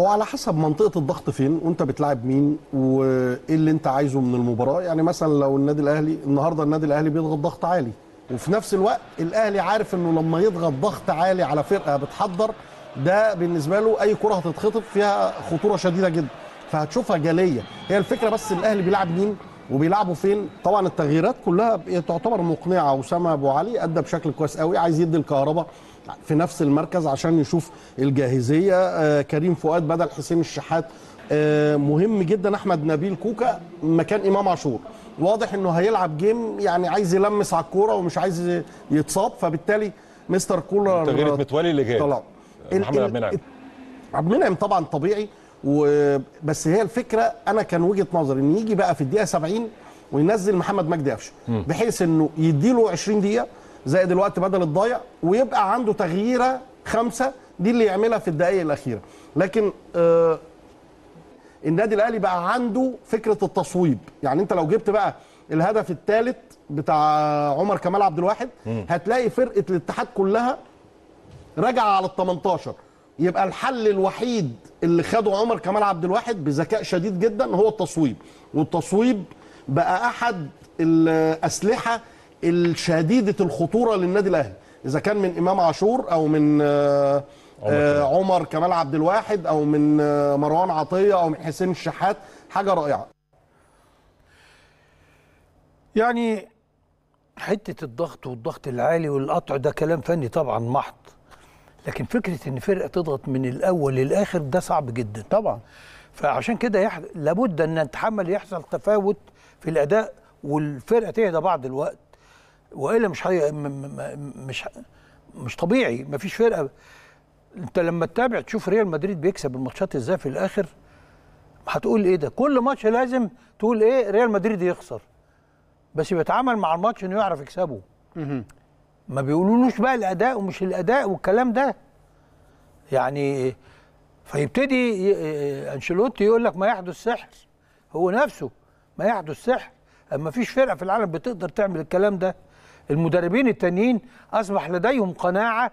هو على حسب منطقه الضغط فين وانت بتلاعب مين وايه اللي انت عايزه من المباراه يعني مثلا لو النادي الاهلي النهارده النادي الاهلي بيضغط ضغط عالي وفي نفس الوقت الاهلي عارف انه لما يضغط ضغط عالي على فرقه بتحضر ده بالنسبه له اي كره هتتخطف فيها خطوره شديده جدا فهتشوفها جاليه هي الفكره بس الاهلي بيلعب مين وبيلعبوا فين طبعا التغييرات كلها تعتبر مقنعه اسامه ابو علي ادى بشكل كويس قوي عايز يدي الكهرباء في نفس المركز عشان يشوف الجاهزيه آه، كريم فؤاد بدل حسين الشحات آه، مهم جدا احمد نبيل كوكا مكان امام عاشور واضح انه هيلعب جيم يعني عايز يلمس على الكوره ومش عايز يتصاب فبالتالي مستر كولر تغيير آه، متولي اللي جاي طلع محمد عبد المنعم عبد المنعم طبعا طبيعي و... بس هي الفكره انا كان وجهه نظري ان يجي بقى في الدقيقه 70 وينزل محمد مجدي قفشه بحيث انه يديله 20 دقيقه زائد الوقت بدل الضايع ويبقى عنده تغييره خمسه دي اللي يعملها في الدقائق الاخيره لكن آه النادي الاهلي بقى عنده فكره التصويب يعني انت لو جبت بقى الهدف الثالث بتاع عمر كمال عبد الواحد هتلاقي فرقه الاتحاد كلها رجع على ال 18 يبقى الحل الوحيد اللي خده عمر كمال عبد الواحد بذكاء شديد جدا هو التصويب والتصويب بقى احد الاسلحه الشديده الخطوره للنادي الاهلي اذا كان من امام عاشور او من آه، عمر, آه، عمر كمال عبد الواحد او من آه، مروان عطيه او من حسين الشحات حاجه رائعه يعني حته الضغط والضغط العالي والقطع ده كلام فني طبعا محض لكن فكره ان فرقه تضغط من الاول للاخر ده صعب جدا طبعا فعشان كده يح... لابد ان نتحمل يحصل تفاوت في الاداء والفرقه تهدى بعض الوقت والا مش حي... م... م... مش مش طبيعي مفيش فرقه انت لما تتابع تشوف ريال مدريد بيكسب الماتشات ازاي في الاخر هتقول ايه ده كل ماتش لازم تقول ايه ريال مدريد يخسر بس بيتعامل مع الماتش انه يعرف يكسبه ما بيقولولوش بقى الاداء ومش الاداء والكلام ده يعني فيبتدي انشيلوتي يقول لك ما يحدث سحر هو نفسه ما يحدث سحر اما فيش فرقه في العالم بتقدر تعمل الكلام ده المدربين التانيين اصبح لديهم قناعه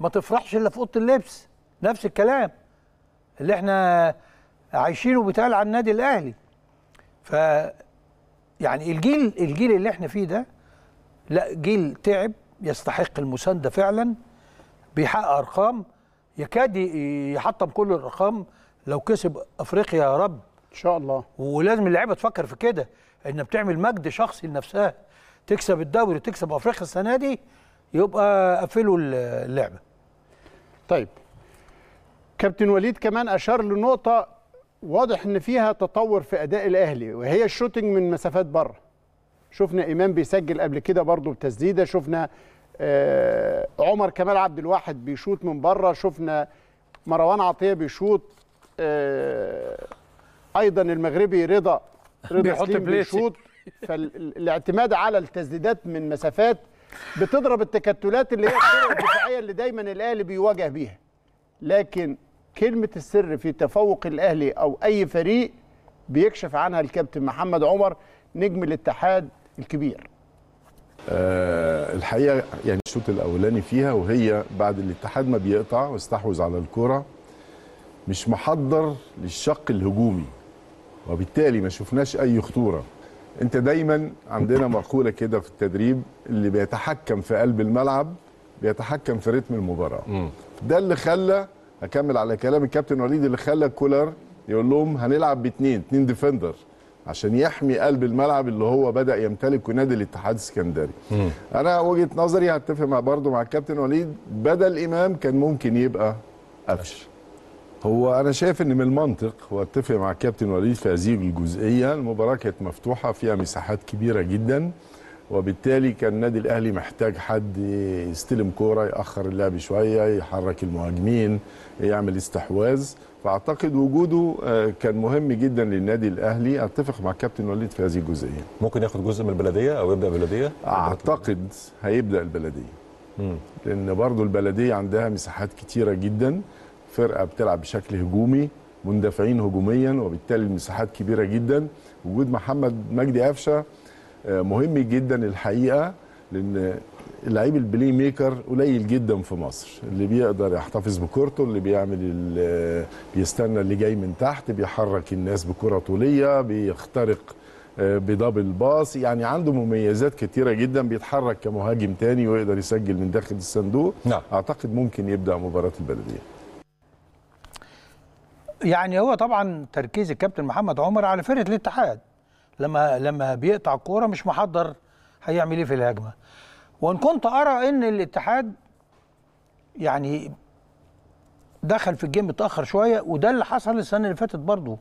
ما تفرحش الا في اوضه اللبس نفس الكلام اللي احنا عايشينه بيتقال عن النادي الاهلي ف يعني الجيل الجيل اللي احنا فيه ده لا جيل تعب يستحق المسانده فعلا بيحقق ارقام يكاد يحطم كل الارقام لو كسب افريقيا يا رب ان شاء الله ولازم اللعيبه تفكر في كده ان بتعمل مجد شخصي لنفسها تكسب الدوري وتكسب افريقيا السنه دي يبقى قفلوا اللعبه طيب كابتن وليد كمان اشار لنقطه واضح ان فيها تطور في اداء الاهلي وهي الشوتنج من مسافات بره شفنا إمام بيسجل قبل كده برضه بتسديدة شفنا آه عمر كمال عبد الواحد بيشوط من بره شفنا مروان عطية بيشوط آه أيضا المغربي رضا رضا سليم بيشوط فالاعتماد على التسديدات من مسافات بتضرب التكتلات اللي هي الكره الدفاعيه اللي دايما الاهلي بيواجه بيها لكن كلمه السر في تفوق الاهلي او اي فريق بيكشف عنها الكابتن محمد عمر نجم الاتحاد الكبير آه، الحقيقه يعني الشوط الاولاني فيها وهي بعد الاتحاد ما بيقطع واستحوذ على الكره مش محضر للشق الهجومي وبالتالي ما شفناش اي خطوره انت دايما عندنا مقوله كده في التدريب اللي بيتحكم في قلب الملعب بيتحكم في رتم المباراه ده اللي خلى هكمل على كلام الكابتن وليد اللي خلى كولر يقول لهم هنلعب باثنين اثنين ديفندر عشان يحمي قلب الملعب اللي هو بدا يمتلكه نادي الاتحاد السكندري انا وجهه نظري هتفق مع برضه مع الكابتن وليد بدل امام كان ممكن يبقى قفش هو انا شايف ان من المنطق واتفق مع الكابتن وليد في هذه الجزئيه المباراه كانت مفتوحه فيها مساحات كبيره جدا وبالتالي كان النادي الاهلي محتاج حد يستلم كوره ياخر اللعب شويه يحرك المهاجمين يعمل استحواذ فاعتقد وجوده آه، كان مهم جدا للنادي الاهلي اتفق مع كابتن وليد في هذه الجزئيه ممكن ياخد جزء من البلديه او يبدا بلديه اعتقد هيبدا البلديه مم. لان برضو البلديه عندها مساحات كتيره جدا فرقه بتلعب بشكل هجومي مندفعين هجوميا وبالتالي المساحات كبيره جدا وجود محمد مجدي قفشه آه، مهم جدا الحقيقه لان لعيب البلاي ميكر قليل جدا في مصر اللي بيقدر يحتفظ بكورته اللي بيعمل بيستنى اللي جاي من تحت بيحرك الناس بكره طوليه بيخترق آه، بدبل باص يعني عنده مميزات كتيره جدا بيتحرك كمهاجم تاني ويقدر يسجل من داخل الصندوق نعم. اعتقد ممكن يبدا مباراه البلديه يعني هو طبعا تركيز الكابتن محمد عمر على فرقه الاتحاد لما لما بيقطع كوره مش محضر هيعمل ايه في الهجمه وان كنت ارى ان الاتحاد يعني دخل في الجيم متاخر شويه وده اللي حصل السنه اللي فاتت برضه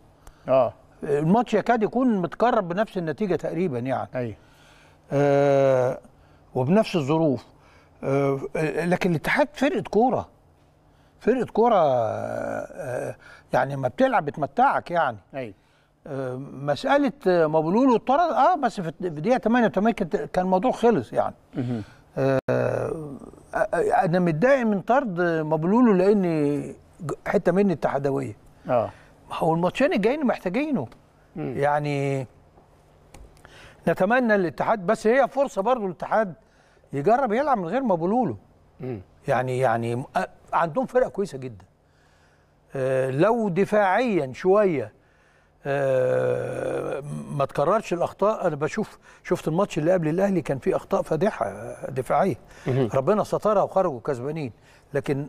اه الماتش يكاد يكون متقرب بنفس النتيجه تقريبا يعني ايوه آه وبنفس الظروف آه لكن الاتحاد فرقه كوره فرقه كوره آه, آه، يعني لما بتلعب بتمتعك يعني ايوه مساله آه، مبلول والطرد اه بس في الدقيقه 88 كان الموضوع خلص يعني آه،, آه،, آه انا متضايق من طرد مبلول لان حته مني اتحادويه اه ما هو الماتشين الجايين محتاجينه يعني نتمنى الاتحاد بس هي فرصه برضه الاتحاد يجرب يلعب من غير بلوله يعني يعني عندهم فرقه كويسه جدا لو دفاعيا شويه آه، ما تكررش الاخطاء انا بشوف شفت الماتش اللي قبل الاهلي كان فيه اخطاء فادحه آه، دفاعيه ربنا سترها وخرجوا كسبانين لكن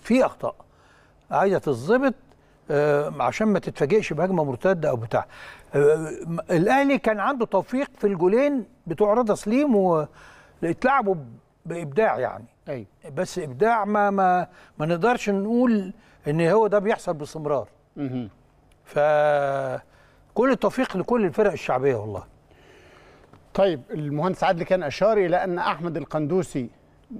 في اخطاء عايزه تتظبط آه، عشان ما تتفاجئش بهجمه مرتده او بتاع الاهلي كان عنده توفيق في الجولين بتوع رضا سليم واتلعبوا بابداع يعني أي. أيوة. بس ابداع ما ما ما نقدرش نقول ان هو ده بيحصل باستمرار فكل التوفيق لكل الفرق الشعبيه والله طيب المهندس عدلي كان اشار الى ان احمد القندوسي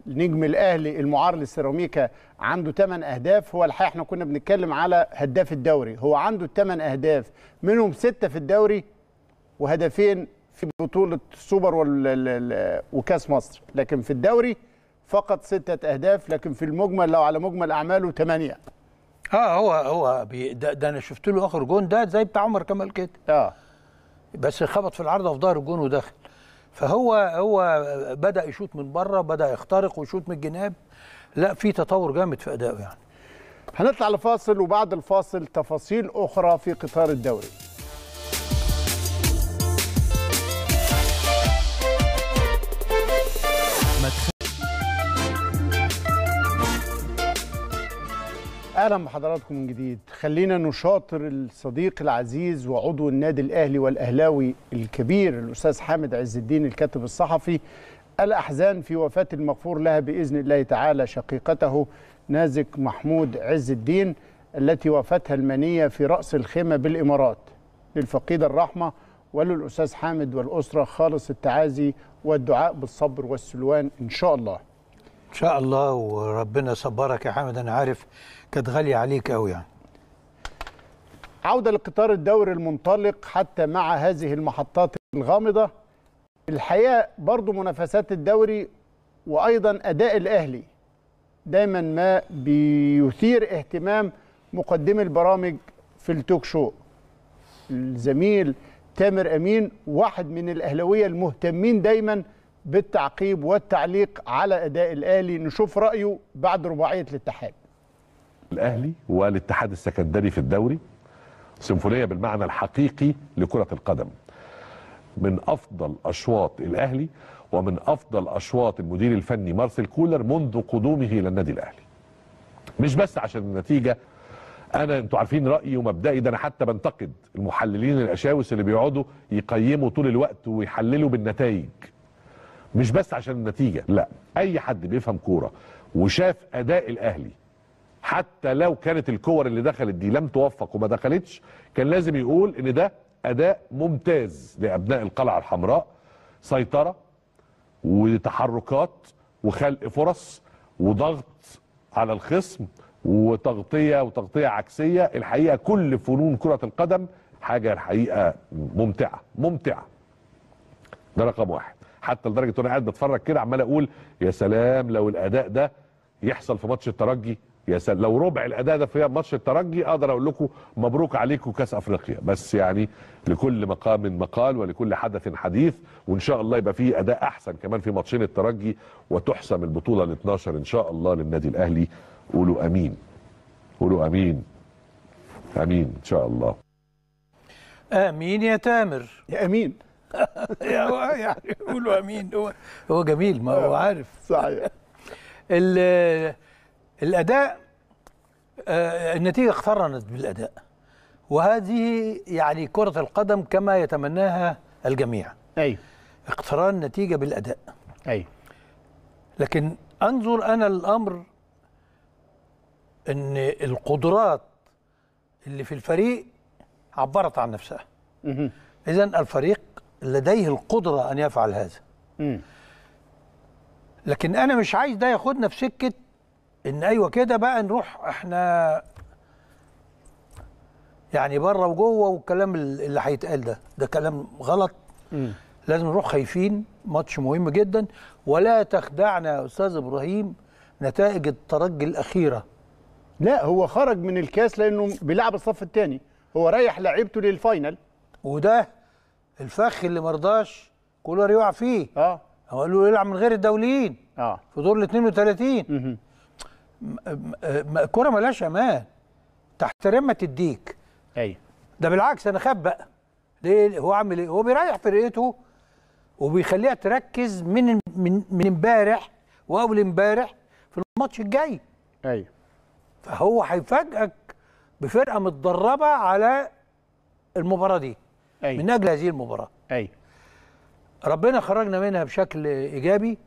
نجم الاهلي المعار للسيراميكا عنده 8 اهداف هو الحقيقه احنا كنا بنتكلم على هداف الدوري هو عنده 8 اهداف منهم 6 في الدوري وهدفين في بطوله السوبر وكاس مصر لكن في الدوري فقط ستة اهداف لكن في المجمل لو على مجمل اعماله 8 اه هو هو بي ده, ده انا شفت له اخر جون ده زي بتاع عمر كمال كده اه بس خبط في العارضه في ظهر الجون ودخل فهو هو بدا يشوط من بره بدا يخترق ويشوط من الجناب لا في تطور جامد في ادائه يعني هنطلع لفاصل وبعد الفاصل تفاصيل اخرى في قطار الدوري اهلا بحضراتكم من جديد خلينا نشاطر الصديق العزيز وعضو النادي الاهلي والاهلاوي الكبير الاستاذ حامد عز الدين الكاتب الصحفي الاحزان في وفاه المغفور لها باذن الله تعالى شقيقته نازك محمود عز الدين التي وافتها المنيه في راس الخيمه بالامارات للفقيد الرحمه وللاستاذ حامد والاسره خالص التعازي والدعاء بالصبر والسلوان ان شاء الله ان شاء الله وربنا صبرك يا حامد انا عارف كانت غاليه عليك قوي يعني عوده لقطار الدوري المنطلق حتى مع هذه المحطات الغامضه الحقيقه برضو منافسات الدوري وايضا اداء الاهلي دايما ما بيثير اهتمام مقدمي البرامج في التوك شو الزميل تامر امين واحد من الاهلاويه المهتمين دايما بالتعقيب والتعليق على اداء الاهلي نشوف رايه بعد رباعيه الاتحاد الاهلي والاتحاد السكندري في الدوري سيمفونيه بالمعنى الحقيقي لكره القدم من افضل اشواط الاهلي ومن افضل اشواط المدير الفني مارسيل كولر منذ قدومه الى النادي الاهلي مش بس عشان النتيجه انا انتوا عارفين رايي ومبدئي ده انا حتى بنتقد المحللين الاشاوس اللي بيقعدوا يقيموا طول الوقت ويحللوا بالنتائج مش بس عشان النتيجه لا اي حد بيفهم كوره وشاف اداء الاهلي حتى لو كانت الكور اللي دخلت دي لم توفق وما دخلتش كان لازم يقول ان ده اداء ممتاز لابناء القلعه الحمراء سيطره وتحركات وخلق فرص وضغط على الخصم وتغطيه وتغطيه عكسيه الحقيقه كل فنون كره القدم حاجه الحقيقه ممتعه ممتعه ده رقم واحد حتى لدرجه وانا قاعد بتفرج كده عمال اقول يا سلام لو الاداء ده يحصل في ماتش الترجي يا سلام لو ربع الاداء ده في ماتش الترجي اقدر اقول لكم مبروك عليكم كاس افريقيا بس يعني لكل مقام مقال ولكل حدث حديث وان شاء الله يبقى فيه اداء احسن كمان في ماتشين الترجي وتحسم البطوله ال 12 ان شاء الله للنادي الاهلي قولوا امين قولوا امين امين ان شاء الله امين يا تامر يا امين يعني قولوا امين هو هو جميل ما هو آه، عارف صحيح الاداء آه، النتيجه اقترنت بالاداء وهذه يعني كره القدم كما يتمناها الجميع ايوه اقتران نتيجه بالاداء ايوه لكن انظر انا الامر ان القدرات اللي في الفريق عبرت عن نفسها اذا الفريق لديه القدرة أن يفعل هذا م. لكن أنا مش عايز ده ياخدنا في سكة إن أيوة كده بقى نروح إحنا يعني بره وجوه والكلام اللي هيتقال ده ده كلام غلط م. لازم نروح خايفين ماتش مهم جدا ولا تخدعنا يا استاذ ابراهيم نتائج الترجي الاخيره لا هو خرج من الكاس لانه بيلعب الصف الثاني هو ريح لعيبته للفاينل وده الفخ اللي مرضاش كولر يقع فيه اه هو قال له يلعب من غير الدوليين اه في دور ال 32 الكوره مالهاش امان تحترم ما تديك ايوه ده بالعكس انا خاب بقى ليه هو عامل ايه هو بيريح فرقته وبيخليها تركز من من من امبارح واول امبارح في الماتش الجاي ايوه فهو هيفاجئك بفرقه متدربه على المباراه دي أي. من اجل هذه المباراه أي. ربنا خرجنا منها بشكل ايجابي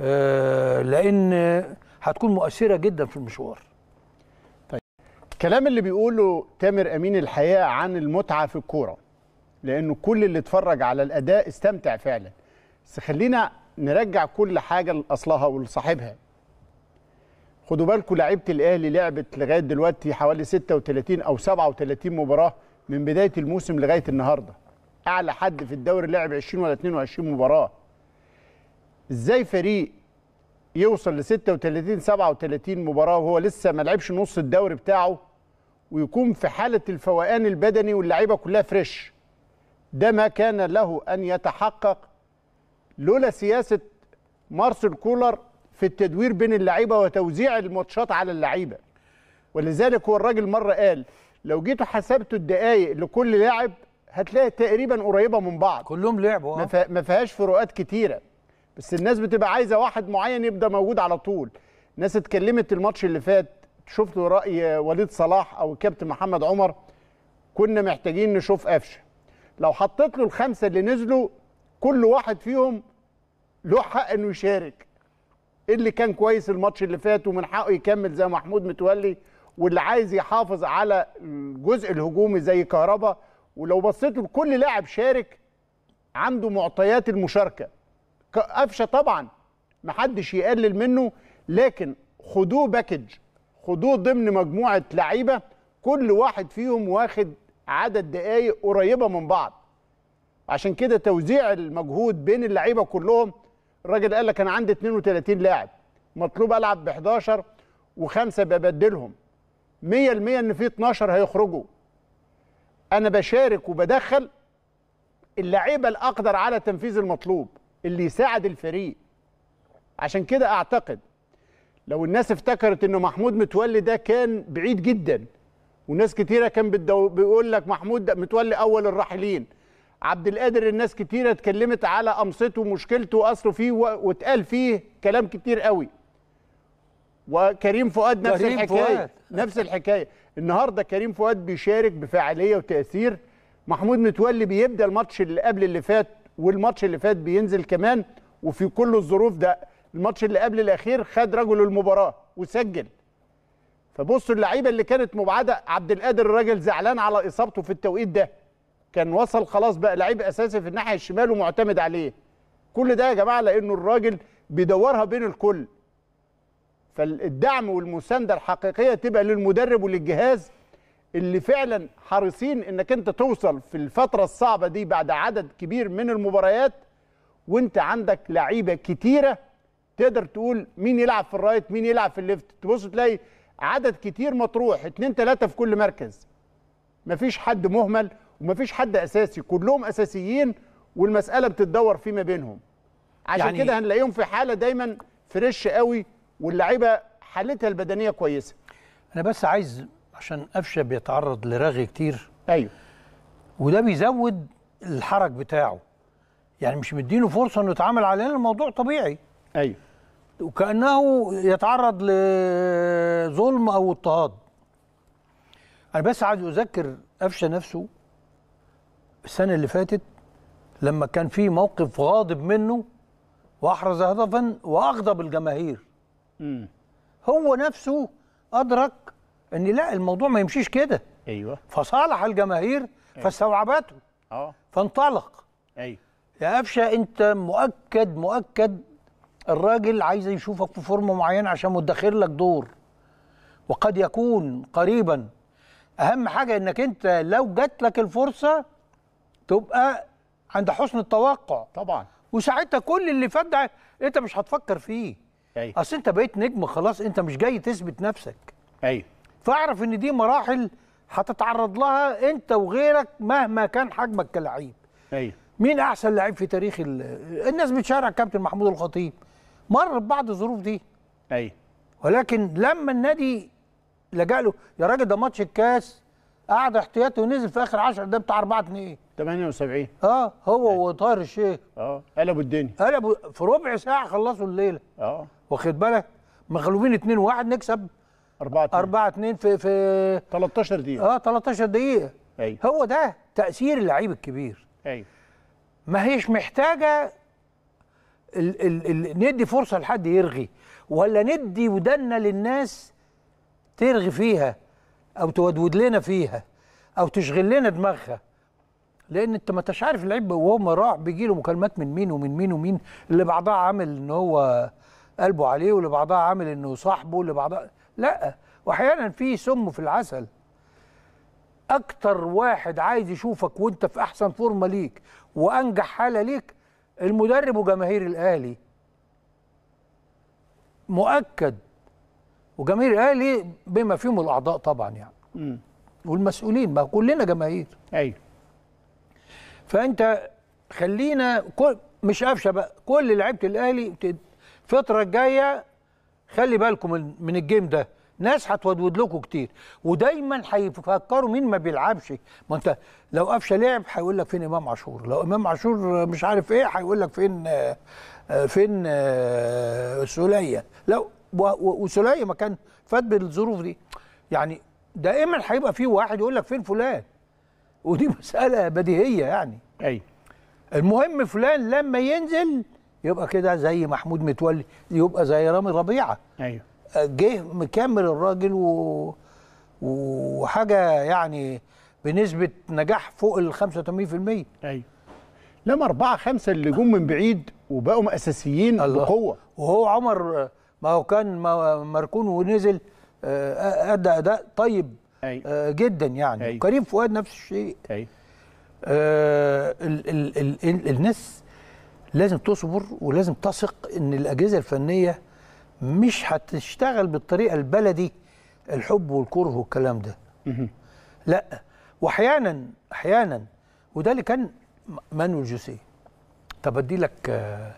آه، لان هتكون مؤثره جدا في المشوار طيب الكلام اللي بيقوله تامر امين الحقيقه عن المتعه في الكوره لانه كل اللي اتفرج على الاداء استمتع فعلا بس خلينا نرجع كل حاجه لاصلها ولصاحبها خدوا بالكم لعيبه الاهلي لعبت لغايه دلوقتي حوالي 36 او 37 مباراه من بدايه الموسم لغايه النهارده اعلى حد في الدوري لعب 20 ولا 22 مباراه ازاي فريق يوصل ل 36 37 مباراه وهو لسه ما لعبش نص الدوري بتاعه ويكون في حاله الفوقان البدني واللعيبه كلها فريش ده ما كان له ان يتحقق لولا سياسه مارسيل كولر في التدوير بين اللعيبه وتوزيع الماتشات على اللعيبه ولذلك هو الراجل مره قال لو جيتوا حسبتوا الدقائق لكل لاعب هتلاقي تقريبا قريبه من بعض كلهم لعبوا اه مف... ما فيهاش فروقات كتيره بس الناس بتبقى عايزه واحد معين يبقى موجود على طول ناس اتكلمت الماتش اللي فات شفت راي وليد صلاح او الكابتن محمد عمر كنا محتاجين نشوف قفشه لو حطيت له الخمسه اللي نزلوا كل واحد فيهم له حق انه يشارك إيه اللي كان كويس الماتش اللي فات ومن حقه يكمل زي محمود متولي واللي عايز يحافظ على الجزء الهجومي زي كهربا ولو بصيتوا لكل لاعب شارك عنده معطيات المشاركه قفشه طبعا محدش يقلل منه لكن خدوه باكج خدوه ضمن مجموعه لعيبه كل واحد فيهم واخد عدد دقائق قريبه من بعض عشان كده توزيع المجهود بين اللعيبه كلهم الراجل قال لك انا عندي 32 لاعب مطلوب العب ب 11 وخمسه ببدلهم 100% ان في 12 هيخرجوا انا بشارك وبدخل اللعيبه الاقدر على تنفيذ المطلوب اللي يساعد الفريق عشان كده اعتقد لو الناس افتكرت انه محمود متولي ده كان بعيد جدا وناس كتيره كان بيقول لك محمود ده متولي اول الراحلين عبد القادر الناس كتيره اتكلمت على امصته ومشكلته واثره فيه و... واتقال فيه كلام كتير قوي وكريم فؤاد نفس الحكايه فؤاد. نفس الحكايه النهارده كريم فؤاد بيشارك بفاعليه وتاثير محمود متولي بيبدا الماتش اللي قبل اللي فات والماتش اللي فات بينزل كمان وفي كل الظروف ده الماتش اللي قبل الاخير خد رجل المباراه وسجل فبصوا اللعيبه اللي كانت مبعده عبد القادر الراجل زعلان على اصابته في التوقيت ده كان وصل خلاص بقى لعيب اساسي في الناحيه الشمال ومعتمد عليه كل ده يا جماعه لانه الراجل بيدورها بين الكل فالدعم والمسانده الحقيقيه تبقى للمدرب وللجهاز اللي فعلا حريصين انك انت توصل في الفتره الصعبه دي بعد عدد كبير من المباريات وانت عندك لعيبه كتيره تقدر تقول مين يلعب في الرايت مين يلعب في الليفت تبص تلاقي عدد كتير مطروح اتنين تلاته في كل مركز مفيش حد مهمل ومفيش حد اساسي كلهم اساسيين والمساله بتتدور فيما بينهم عشان يعني كده هنلاقيهم في حاله دايما فريش قوي واللعيبه حالتها البدنيه كويسه انا بس عايز عشان قفشه بيتعرض لرغي كتير ايوه وده بيزود الحرج بتاعه يعني مش مدينه فرصه انه يتعامل عليه الموضوع طبيعي ايوه وكانه يتعرض لظلم او اضطهاد انا بس عايز اذكر قفشه نفسه السنه اللي فاتت لما كان في موقف غاضب منه واحرز هدفا واغضب الجماهير هو نفسه أدرك إن لا الموضوع ما يمشيش كده أيوه فصالح الجماهير أيوة. فاستوعبته أه فانطلق أيوه يا قفشه أنت مؤكد مؤكد الراجل عايز يشوفك في فورمه معينه عشان مدخر لك دور وقد يكون قريبا اهم حاجه انك انت لو جات لك الفرصه تبقى عند حسن التوقع طبعا وساعتها كل اللي فات ده انت مش هتفكر فيه ايوه اصل انت بقيت نجم خلاص انت مش جاي تثبت نفسك ايوه فاعرف ان دي مراحل هتتعرض لها انت وغيرك مهما كان حجمك كلعيب ايوه مين احسن لعيب في تاريخ الناس بتشارع كابتن محمود الخطيب مر ببعض الظروف دي ايوه ولكن لما النادي لجأ له يا راجل ده ماتش الكاس قعد احتياطي ونزل في اخر 10 ده بتاع 4 2 78 اه هو وطاهر الشيخ اه قلبوا الدنيا قلبوا في ربع ساعه خلصوا الليله اه واخد بالك مغلوبين 2 1 نكسب 4 2 4 2 في في 13 دقيقه اه 13 دقيقه أيوة. هو ده تاثير اللعيب الكبير ايوه ما هيش محتاجه ال ال ال ندي فرصه لحد يرغي ولا ندي ودنا للناس ترغي فيها او تودود لنا فيها او تشغل لنا دماغها لان انت ما انتش عارف اللعيب وهو راح بيجي له مكالمات من مين ومن مين ومين اللي بعضها عامل ان هو قلبه عليه واللي بعضها عامل انه صاحبه واللي بعضها لا واحيانا في سم في العسل اكتر واحد عايز يشوفك وانت في احسن فورمه ليك وانجح حاله ليك المدرب وجماهير الاهلي مؤكد وجماهير الاهلي بما فيهم الاعضاء طبعا يعني م. والمسؤولين ما كلنا جماهير ايوه فانت خلينا كل مش قفشه بقى كل لعيبه الاهلي الفتره الجايه خلي بالكم من الجيم ده ناس هتودود لكم كتير ودايما هيفكروا مين ما بيلعبش ما انت لو قفشه لعب هيقول لك فين امام عاشور لو امام عاشور مش عارف ايه هيقول لك فين فين آه، سوليه لو وسوليه ما كان فات بالظروف دي يعني دائما هيبقى في واحد يقول لك فين فلان ودي مساله بديهيه يعني ايوه المهم فلان لما ينزل يبقى كده زي محمود متولي يبقى زي رامي ربيعه ايوه جه مكمل الراجل و... وحاجه يعني بنسبه نجاح فوق ال 85% ايوه لما أربعة خمسة اللي جم من بعيد وبقوا أساسيين الله. بقوة وهو عمر ما هو كان مركون ونزل آه، آه، أدى أداء طيب أي. أيوه. آه، جدا يعني أي. أيوه. وكريم فؤاد نفس الشيء أي. أيوه. آه ال ال ال الناس لازم تصبر ولازم تثق ان الاجهزه الفنيه مش هتشتغل بالطريقه البلدي الحب والكره والكلام ده لا واحيانا احيانا وده اللي كان مانويل جوسي طب ادي لك آه،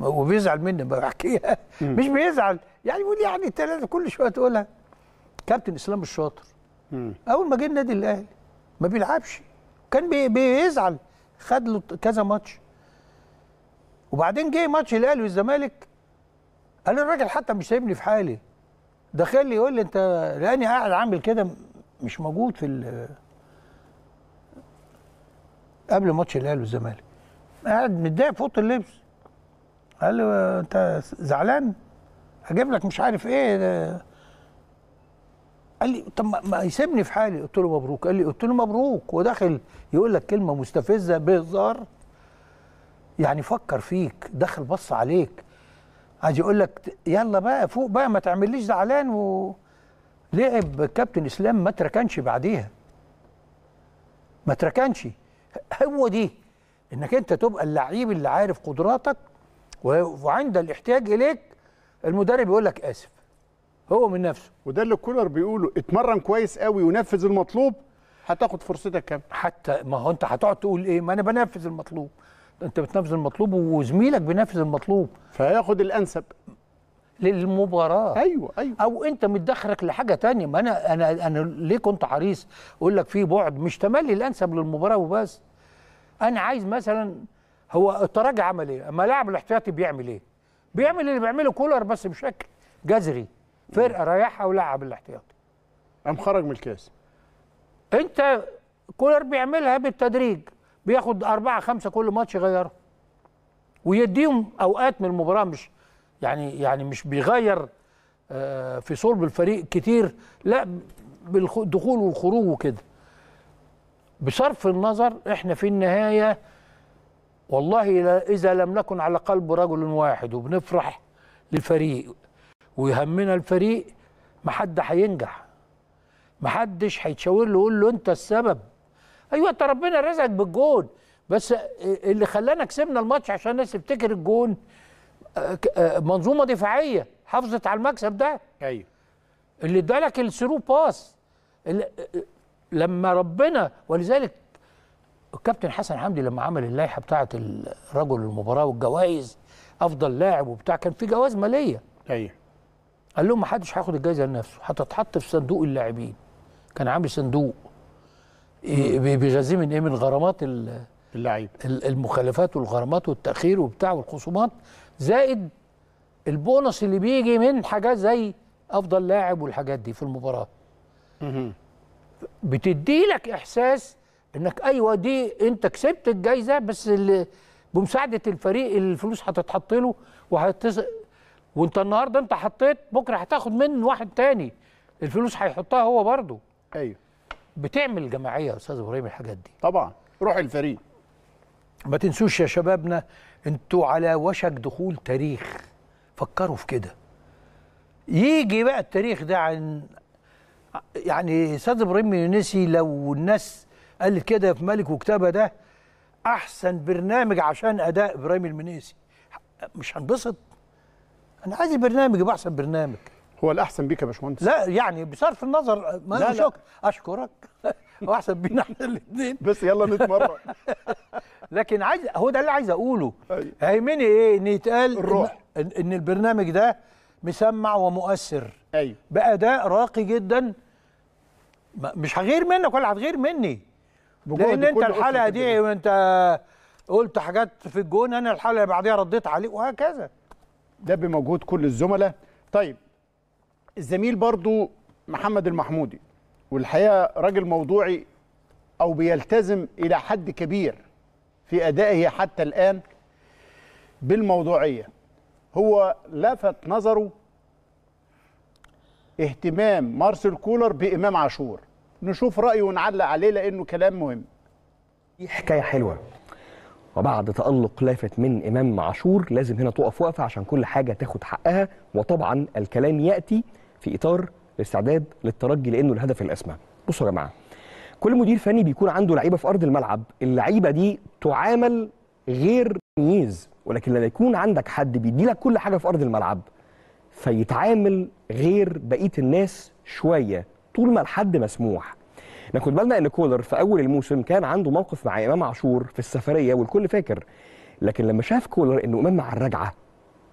وبيزعل مني بحكيها مش بيزعل يعني بيقول يعني تلاته كل شويه تقولها كابتن اسلام الشاطر اول ما جه النادي الاهلي ما بيلعبش كان بيزعل خد له كذا ماتش وبعدين جه ماتش الاهلي والزمالك قال الراجل حتى مش سايبني في حالي دخل لي يقول لي انت لاني قاعد عامل كده مش موجود في قبل ماتش الاهلي والزمالك قاعد متضايق في اوضه اللبس قال لي انت زعلان هجيب لك مش عارف ايه ده. قال لي طب ما يسيبني في حالي قلت له مبروك قال لي قلت له مبروك وداخل يقول لك كلمه مستفزه بهزار يعني فكر فيك دخل بص عليك عايز يقول لك يلا بقى فوق بقى ما تعمليش زعلان ولعب كابتن اسلام ما تركنش بعديها ما تركنش هو دي انك انت تبقى اللعيب اللي عارف قدراتك وعند الاحتياج اليك المدرب يقول لك اسف هو من نفسه وده اللي كولر بيقوله اتمرن كويس قوي ونفذ المطلوب هتاخد فرصتك كام حتى ما هو انت هتقعد تقول ايه ما انا بنفذ المطلوب انت بتنفذ المطلوب وزميلك بينفذ المطلوب فياخد الانسب للمباراه ايوه ايوه او انت متدخرك لحاجه تانية ما انا انا انا ليه كنت حريص اقول لك في بعد مش تملي الانسب للمباراه وبس انا عايز مثلا هو التراجع عمل ايه؟ اما لاعب الاحتياطي بيعمل ايه؟ بيعمل اللي بيعمله كولر بس بشكل جذري فرقه رايحه ولاعب الاحتياطي قام خرج من الكاس انت كولر بيعملها بالتدريج بياخد أربعة خمسة كل ماتش يغيره ويديهم أوقات من المباراة مش يعني يعني مش بيغير آه، في صلب الفريق كتير لا بالدخول والخروج وكده بصرف النظر احنا في النهاية والله إذا لم نكن على قلب رجل واحد وبنفرح للفريق ويهمنا الفريق محد هينجح محدش هيتشاور له يقول له انت السبب ايوه انت ربنا رزقك بالجون بس اللي خلانا كسبنا الماتش عشان الناس تفتكر الجون آه، آه، منظومه دفاعيه حافظت على المكسب ده ايوه اللي ادالك الثرو باس آه، لما ربنا ولذلك الكابتن حسن حمدي لما عمل اللائحه بتاعه رجل المباراه والجوائز افضل لاعب وبتاع كان في جوائز ماليه ايوه قال لهم ما حدش هياخد الجائزه لنفسه هتتحط في صندوق اللاعبين كان عامل صندوق بيغذيه من ايه من غرامات اللعيب المخالفات والغرامات والتاخير وبتاع والخصومات زائد البونص اللي بيجي من حاجات زي افضل لاعب والحاجات دي في المباراه بتدي لك احساس انك ايوه دي انت كسبت الجايزه بس اللي بمساعده الفريق الفلوس هتتحط له وهتز... وانت النهارده انت حطيت بكره هتاخد من واحد تاني الفلوس هيحطها هو برضه ايوه بتعمل جماعيه يا استاذ ابراهيم الحاجات دي طبعا روح الفريق ما تنسوش يا شبابنا انتوا على وشك دخول تاريخ فكروا في كده يجي بقى التاريخ ده عن يعني استاذ ابراهيم يونسي لو الناس قالت كده في ملك وكتابه ده احسن برنامج عشان اداء ابراهيم المنيسي مش هنبسط انا عايز البرنامج يبقى احسن برنامج هو الاحسن بيك يا باشمهندس لا يعني بصرف النظر ما لا لا. اشكرك واحسن بينا احنا الاثنين بس يلا نتمرن لكن عايز هو ده اللي عايز اقوله هيمني ايه ان يتقال الروح إن, ان البرنامج ده مسمع ومؤثر ايوه باداء راقي جدا مش هغير منك ولا هتغير مني لان انت الحلقه دي وانت قلت حاجات في الجون انا الحلقه اللي بعديها رديت عليك وهكذا ده بمجهود كل الزملاء طيب الزميل برضو محمد المحمودي والحقيقه راجل موضوعي او بيلتزم الى حد كبير في ادائه حتى الان بالموضوعيه هو لفت نظره اهتمام مارسيل كولر بامام عاشور نشوف رايه ونعلق عليه لانه كلام مهم دي حكايه حلوه وبعد تألق لافت من إمام عاشور لازم هنا تقف وقفة عشان كل حاجة تاخد حقها وطبعا الكلام يأتي في اطار الاستعداد للترجي لانه الهدف الاسمى بصوا يا جماعه كل مدير فني بيكون عنده لعيبه في ارض الملعب اللعيبه دي تعامل غير تمييز ولكن لما يكون عندك حد بيدي لك كل حاجه في ارض الملعب فيتعامل غير بقيه الناس شويه طول ما الحد مسموح ناخد بالنا ان كولر في اول الموسم كان عنده موقف مع امام عاشور في السفريه والكل فاكر لكن لما شاف كولر ان امام مع الرجعه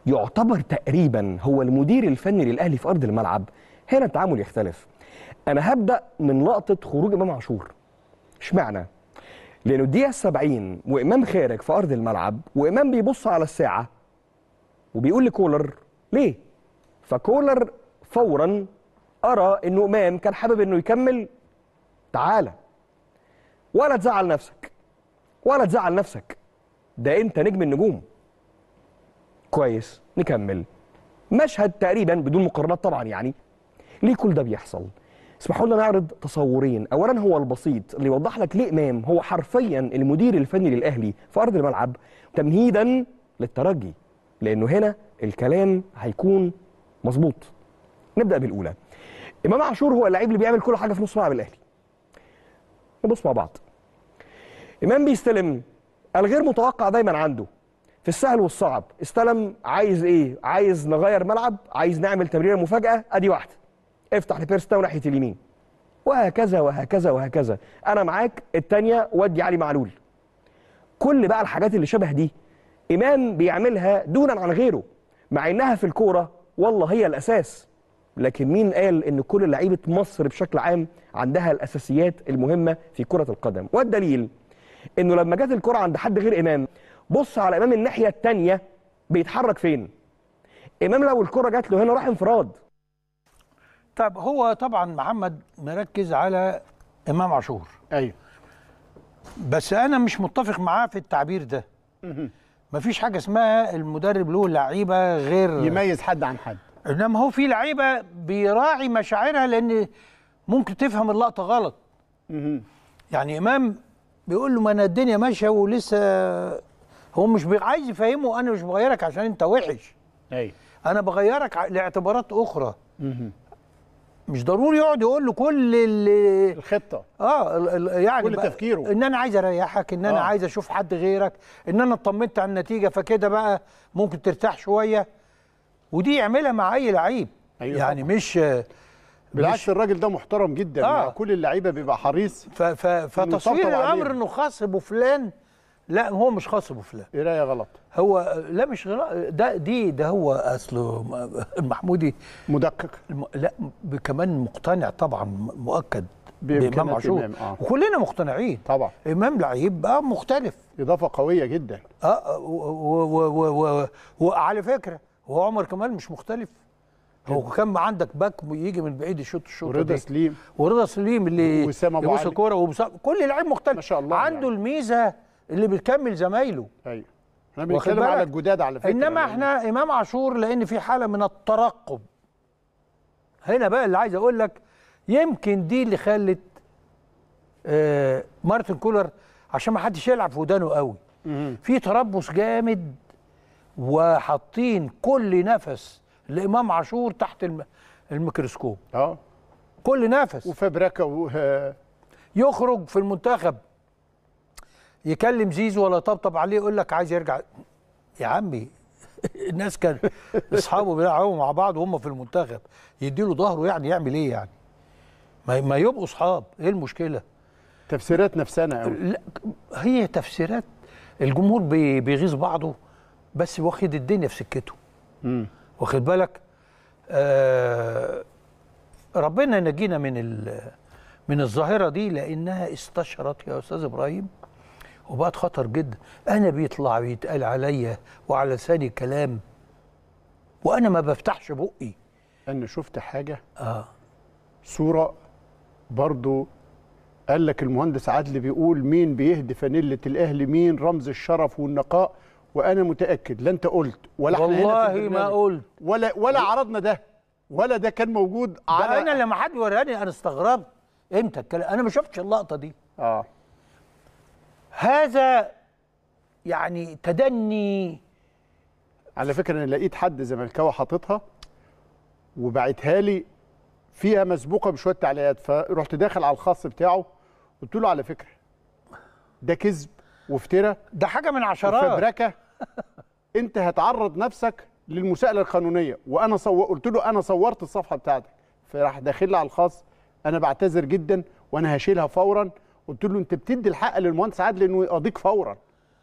يعتبر تقريبا هو المدير الفني للاهلي في ارض الملعب هنا التعامل يختلف انا هبدا من لقطه خروج امام عاشور اشمعنى لانه الدقيقه 70 وامام خارج في ارض الملعب وامام بيبص على الساعه وبيقول لكولر ليه فكولر فورا ارى انه امام كان حابب انه يكمل تعالى ولا تزعل نفسك ولا تزعل نفسك ده انت نجم النجوم كويس نكمل مشهد تقريبا بدون مقارنات طبعا يعني ليه كل ده بيحصل اسمحوا لنا نعرض تصورين اولا هو البسيط اللي يوضح لك ليه امام هو حرفيا المدير الفني للاهلي في ارض الملعب تمهيدا للترجي لانه هنا الكلام هيكون مظبوط نبدا بالاولى امام عاشور هو اللعيب اللي بيعمل كل حاجه في نص ملعب الاهلي نبص مع بعض امام بيستلم الغير متوقع دايما عنده في السهل والصعب استلم عايز ايه عايز نغير ملعب عايز نعمل تمريره مفاجاه ادي واحده افتح لبيرس تاو ناحيه اليمين وهكذا وهكذا وهكذا انا معاك الثانيه ودي علي معلول كل بقى الحاجات اللي شبه دي امام بيعملها دونا عن غيره مع انها في الكوره والله هي الاساس لكن مين قال ان كل لعيبه مصر بشكل عام عندها الاساسيات المهمه في كره القدم والدليل انه لما جت الكره عند حد غير امام بص على امام الناحيه الثانيه بيتحرك فين امام لو الكره جات له هنا راح انفراد طب هو طبعا محمد مركز على امام عاشور ايوه بس انا مش متفق معاه في التعبير ده مفيش حاجه اسمها المدرب له لعيبه غير يميز حد عن حد انما هو في لعيبه بيراعي مشاعرها لان ممكن تفهم اللقطه غلط يعني امام بيقول له ما انا الدنيا ماشيه ولسه هو مش عايز يفهمه انا مش بغيرك عشان انت وحش ايوه انا بغيرك لاعتبارات اخرى مه. مش ضروري يقعد يقول له كل اللي... الخطه اه يعني كل تفكيره ان انا عايز اريحك ان انا آه. عايز اشوف حد غيرك ان انا اطمنت على النتيجه فكده بقى ممكن ترتاح شويه ودي يعملها مع اي لعيب أيوة يعني طبعا. مش بالعكس الراجل ده محترم جدا آه. مع كل اللعيبه بيبقى حريص ف... ف... فتصوير الامر انه خاص بفلان لا هو مش خاص بفلان قرايه غلط هو لا مش غلط ده دي ده هو اصله المحمودي مدقق الم... لا كمان مقتنع طبعا مؤكد بامام عاشور آه. وكلنا مقتنعين طبعا امام لعيب اه مختلف اضافه قويه جدا اه, آه، وعلى فكره هو عمر كمال مش مختلف هو كان عندك باك يجي من بعيد يشوط الشوط ورضا سليم ورضا سليم اللي وسام ابو كوره كل لعيب مختلف ما شاء الله عنده يعني. الميزه اللي بيكمل زمايله ايوه احنا بنتكلم على الجداد على فكره انما يعني. احنا امام عاشور لان في حاله من الترقب هنا بقى اللي عايز اقول لك يمكن دي اللي خلت آه مارتن كولر عشان ما حدش يلعب في ودانه قوي في تربص جامد وحاطين كل نفس لامام عاشور تحت الم... الميكروسكوب اه كل نفس وفبركه و... يخرج في المنتخب يكلم زيزو ولا طبطب عليه يقول لك عايز يرجع يا عمي الناس كان اصحابه بيلعبوا مع بعض وهم في المنتخب يديله ظهره يعني يعمل ايه يعني ما ما يبقوا اصحاب ايه المشكله تفسيرات نفسنا قوي لا هي تفسيرات الجمهور بيغيظ بعضه بس واخد الدنيا في سكته امم واخد بالك آه ربنا نجينا من من الظاهره دي لانها استشرت يا استاذ ابراهيم وبقت خطر جدا انا بيطلع بيتقال عليا وعلى لساني كلام وانا ما بفتحش بقي انا شفت حاجه اه صوره برضو قال لك المهندس عدلي بيقول مين بيهدي فانيله الاهلي مين رمز الشرف والنقاء وانا متاكد لا انت قلت ولا والله ما قلت ولا ولا عرضنا ده ولا ده كان موجود على انا لما حد وراني انا استغربت امتى الكلام انا ما شفتش اللقطه دي اه هذا يعني تدني على فكره انا لقيت حد زملكاوي حاططها وبعتها لي فيها مسبوقه بشويه تعليقات فرحت داخل على الخاص بتاعه قلت له على فكره ده كذب وافترا ده حاجه من عشرات فبركه انت هتعرض نفسك للمساءله القانونيه وانا صو... قلت له انا صورت الصفحه بتاعتك فراح داخل على الخاص انا بعتذر جدا وانا هشيلها فورا قلت له انت بتدي الحق للمهندس عادل انه يقاضيك فورا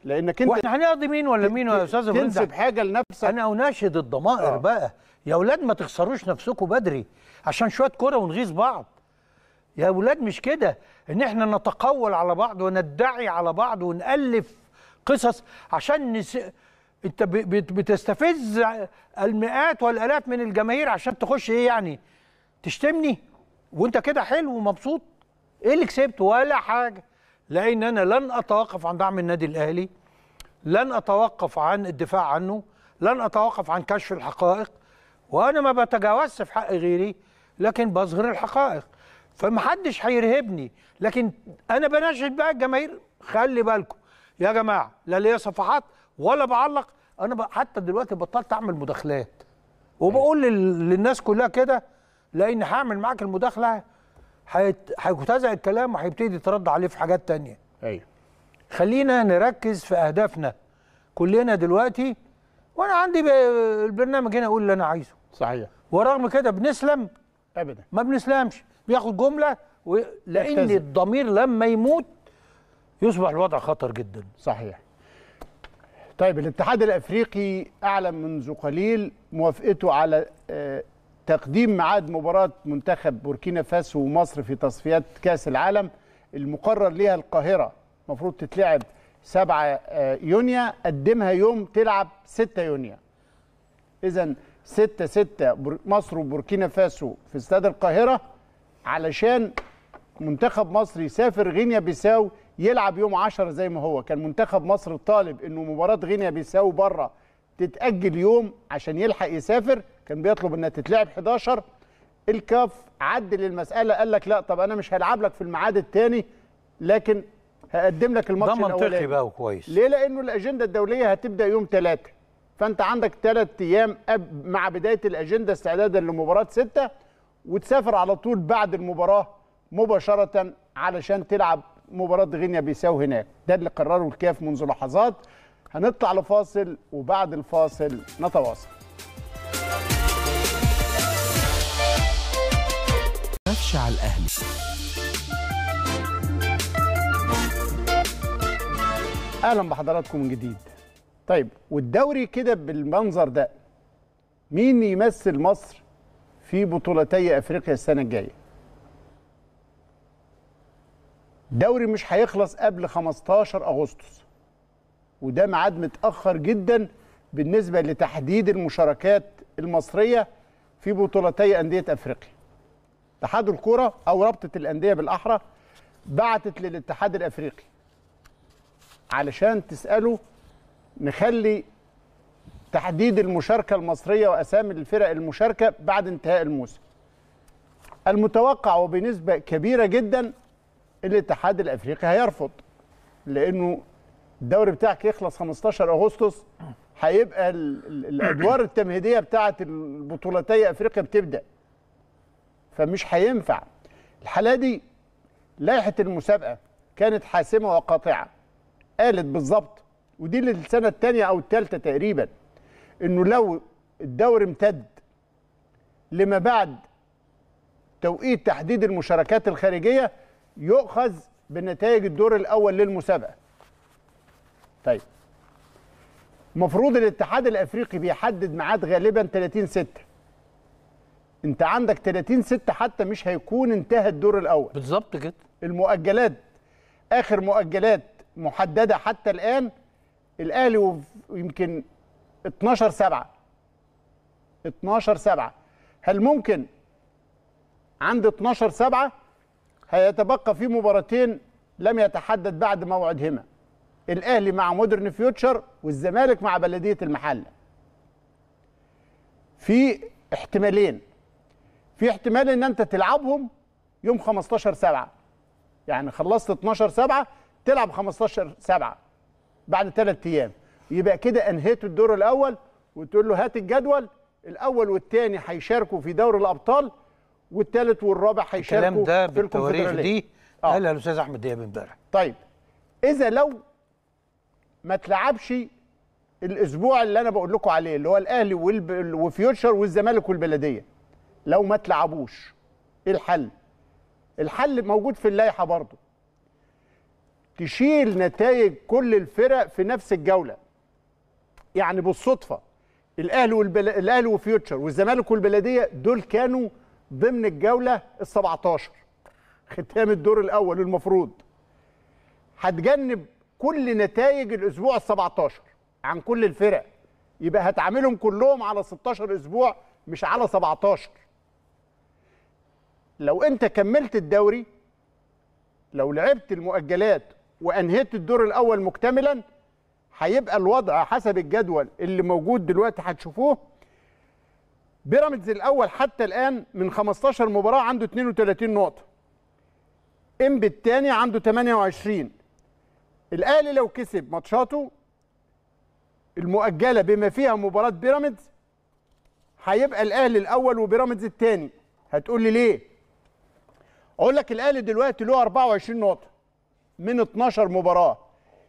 لانك انت واحنا هنقضي مين ولا مين يا استاذ تنسب حاجه لنفسك انا اناشد الضمائر آه. بقى يا اولاد ما تخسروش نفسكم بدري عشان شويه كوره ونغيظ بعض يا اولاد مش كده ان احنا نتقول على بعض وندعي على بعض ونالف قصص عشان نس... انت ب... بتستفز المئات والالاف من الجماهير عشان تخش ايه يعني تشتمني وانت كده حلو ومبسوط ايه اللي كسبت ولا حاجه لان انا لن اتوقف عن دعم النادي الاهلي لن اتوقف عن الدفاع عنه لن اتوقف عن كشف الحقائق وانا ما بتجاوزش في حق غيري لكن بظهر الحقائق فمحدش هيرهبني لكن انا بناشد بقى الجماهير خلي بالكم يا جماعه لا ليا صفحات ولا بعلق انا حتى دلوقتي بطلت اعمل مداخلات وبقول للناس كلها كده لان هعمل معاك المداخله هيتزع الكلام وهيبتدي يترد عليه في حاجات تانية ايوه خلينا نركز في اهدافنا كلنا دلوقتي وانا عندي البرنامج هنا اقول اللي انا عايزه صحيح ورغم كده بنسلم ابدا ما بنسلمش بياخد جمله و... لان احتزل. الضمير لما يموت يصبح الوضع خطر جدا صحيح طيب الاتحاد الافريقي اعلن منذ قليل موافقته على آه، تقديم ميعاد مباراة منتخب بوركينا فاسو ومصر في تصفيات كأس العالم المقرر ليها القاهرة المفروض تتلعب 7 آه، يونيو قدمها يوم تلعب 6 يونيو إذا 6 6 مصر وبوركينا فاسو في استاد القاهرة علشان منتخب مصر يسافر غينيا بيساو يلعب يوم 10 زي ما هو كان منتخب مصر طالب انه مباراه غينيا بيساو بره تتاجل يوم عشان يلحق يسافر كان بيطلب انها تتلعب 11 الكاف عدل المساله قال لك لا طب انا مش هلعب لك في الميعاد الثاني لكن هقدم لك الماتش الاولاني ده منطقي بقى وكويس ليه لانه الاجنده الدوليه هتبدا يوم 3 فانت عندك 3 ايام مع بدايه الاجنده استعدادا لمباراه 6 وتسافر على طول بعد المباراه مباشره علشان تلعب مباراه غينيا بيساو هناك ده اللي قرره الكاف منذ لحظات هنطلع لفاصل وبعد الفاصل نتواصل مشجع الأهلي أهلا بحضراتكم من جديد طيب والدوري كده بالمنظر ده مين يمثل مصر في بطولتي أفريقيا السنة الجاية دوري مش هيخلص قبل 15 أغسطس وده ميعاد متأخر جدا بالنسبة لتحديد المشاركات المصرية في بطولتي أندية أفريقيا اتحاد الكوره او رابطه الانديه بالاحرى بعتت للاتحاد الافريقي علشان تساله نخلي تحديد المشاركه المصريه واسامي الفرق المشاركه بعد انتهاء الموسم المتوقع وبنسبه كبيره جدا الاتحاد الافريقي هيرفض لانه الدوري بتاعك يخلص 15 اغسطس هيبقى الادوار التمهيديه بتاعه البطولتي افريقيا بتبدا فمش هينفع الحالة دي لائحة المسابقة كانت حاسمة وقاطعة قالت بالظبط ودي للسنة الثانية أو الثالثة تقريبا إنه لو الدور امتد لما بعد توقيت تحديد المشاركات الخارجية يؤخذ بنتائج الدور الأول للمسابقة طيب المفروض الاتحاد الافريقي بيحدد ميعاد غالبا 30 6 انت عندك 30 6 حتى مش هيكون انتهى الدور الاول بالظبط كده المؤجلات اخر مؤجلات محدده حتى الان الاهلي يمكن 12 7 12 7 هل ممكن عند 12 7 هيتبقى في مباراتين لم يتحدد بعد موعدهما الاهلي مع مودرن فيوتشر والزمالك مع بلديه المحله في احتمالين في احتمال ان انت تلعبهم يوم 15 7 يعني خلصت 12 7 تلعب 15 7 بعد ثلاث ايام يبقى كده انهيت الدور الاول وتقول له هات الجدول الاول والثاني هيشاركوا في دوري الابطال والثالث والرابع هيشاركوا في الكلام ده بالتواريخ دي آه. قالها الاستاذ احمد دياب امبارح طيب اذا لو ما تلعبش الاسبوع اللي انا بقول لكم عليه اللي هو الاهلي وفيوتشر والزمالك والبلديه لو ما تلعبوش ايه الحل الحل موجود في اللائحه برضه تشيل نتائج كل الفرق في نفس الجوله يعني بالصدفه الاهلي والبل... الاهلي وفيوتشر والزمالك والبلديه دول كانوا ضمن الجوله ال 17 ختام الدور الاول المفروض هتجنب كل نتائج الاسبوع ال 17 عن كل الفرق يبقى هتعاملهم كلهم على 16 اسبوع مش على 17 لو انت كملت الدوري لو لعبت المؤجلات وانهيت الدور الاول مكتملا هيبقى الوضع حسب الجدول اللي موجود دلوقتي هتشوفوه بيراميدز الاول حتى الان من 15 مباراه عنده 32 نقطه ام الثاني عنده 28 الاهلي لو كسب ماتشاته المؤجله بما فيها مباراه بيراميدز هيبقى الاهلي الاول وبيراميدز الثاني هتقول لي ليه اقول لك الاهلي دلوقتي له 24 نقطه من 12 مباراه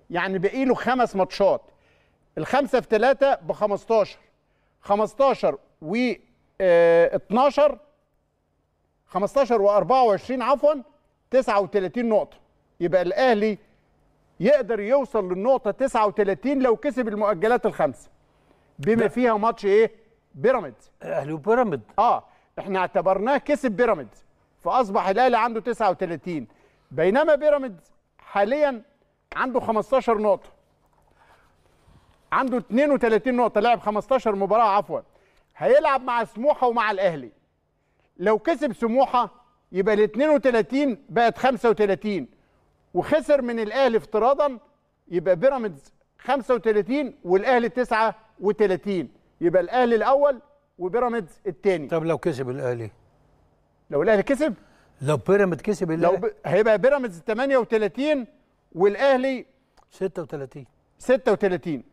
يعني باقي له خمس ماتشات الخمسه في ثلاثه ب 15 15 و 12 15 و24 عفوا 39 نقطه يبقى الاهلي يقدر يوصل للنقطه 39 لو كسب المؤجلات الخمسه بما فيها ماتش ايه بيراميدز اهلي وبيراميدز اه احنا اعتبرناه كسب بيراميدز فاصبح الاهلي عنده 39 بينما بيراميدز حاليا عنده 15 نقطه عنده 32 نقطه لعب 15 مباراه عفوا هيلعب مع سموحه ومع الاهلي لو كسب سموحه يبقى ال 32 بقت 35 وخسر من الاهلي افتراضا يبقى بيراميدز 35 والاهلي 39 يبقى الاهلي الاول وبيراميدز الثاني طب لو كسب الاهلي لو الاهلي كسب لو بيراميدز كسب لو ب... هيبقى بيراميدز 38 والاهلي 36 36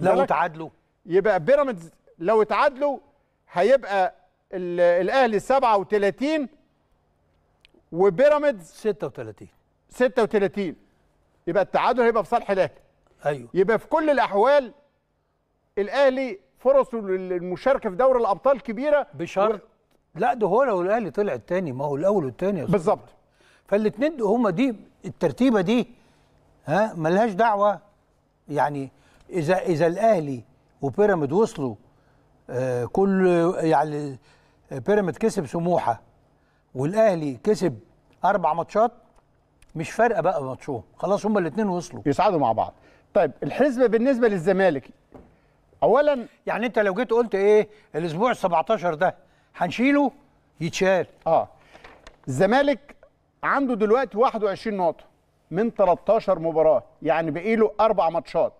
لو تعادلوا يبقى بيراميدز لو تعادلوا هيبقى الاهلي 37 وبيراميدز 36 36 يبقى التعادل هيبقى في صالح الاهلي ايوه يبقى في كل الاحوال الاهلي فرصه للمشاركه في دوري الابطال كبيره بشرط لا ده هو لو الاهلي طلع الثاني ما هو الاول والثاني بالظبط فالاثنين هما دي الترتيبه دي ها ملهاش دعوه يعني اذا اذا الاهلي وبيراميد وصلوا آه كل يعني آه، بيراميد كسب سموحه والاهلي كسب اربع ماتشات مش فارقه بقى ماتشهم خلاص هما الاثنين وصلوا يصعدوا مع بعض طيب الحسبه بالنسبه للزمالك اولا يعني انت لو جيت قلت ايه الاسبوع 17 ده هنشيله يتشال اه الزمالك عنده دلوقتي 21 نقطه من 13 مباراه يعني بقي له اربع ماتشات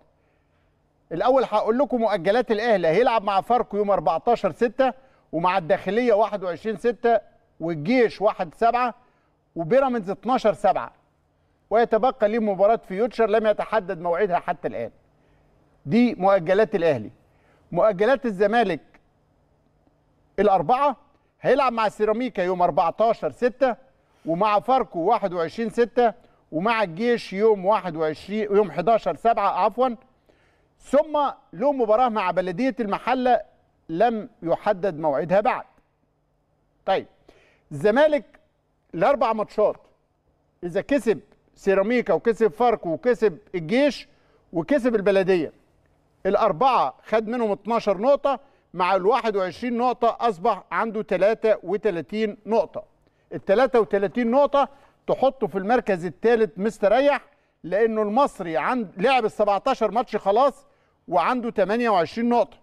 الاول هقول لكم مؤجلات الاهلي هيلعب مع فاركو يوم 14 6 ومع الداخليه 21 6 والجيش 1 7 وبيراميدز 12 7 ويتبقى ليه مباراه فيوتشر لم يتحدد موعدها حتى الان دي مؤجلات الاهلي مؤجلات الزمالك الاربعه هيلعب مع سيراميكا يوم 14 6 ومع فاركو 21 6 ومع الجيش يوم 21 يوم 11 7 عفوا ثم له مباراه مع بلديه المحله لم يحدد موعدها بعد. طيب الزمالك الاربع ماتشات اذا كسب سيراميكا وكسب فاركو وكسب الجيش وكسب البلديه الاربعه خد منهم 12 نقطه مع ال 21 نقطة أصبح عنده 33 نقطة ال 33 نقطة تحطه في المركز الثالث مستريح لأنه المصري عند لعب ال 17 ماتش خلاص وعنده 28 نقطة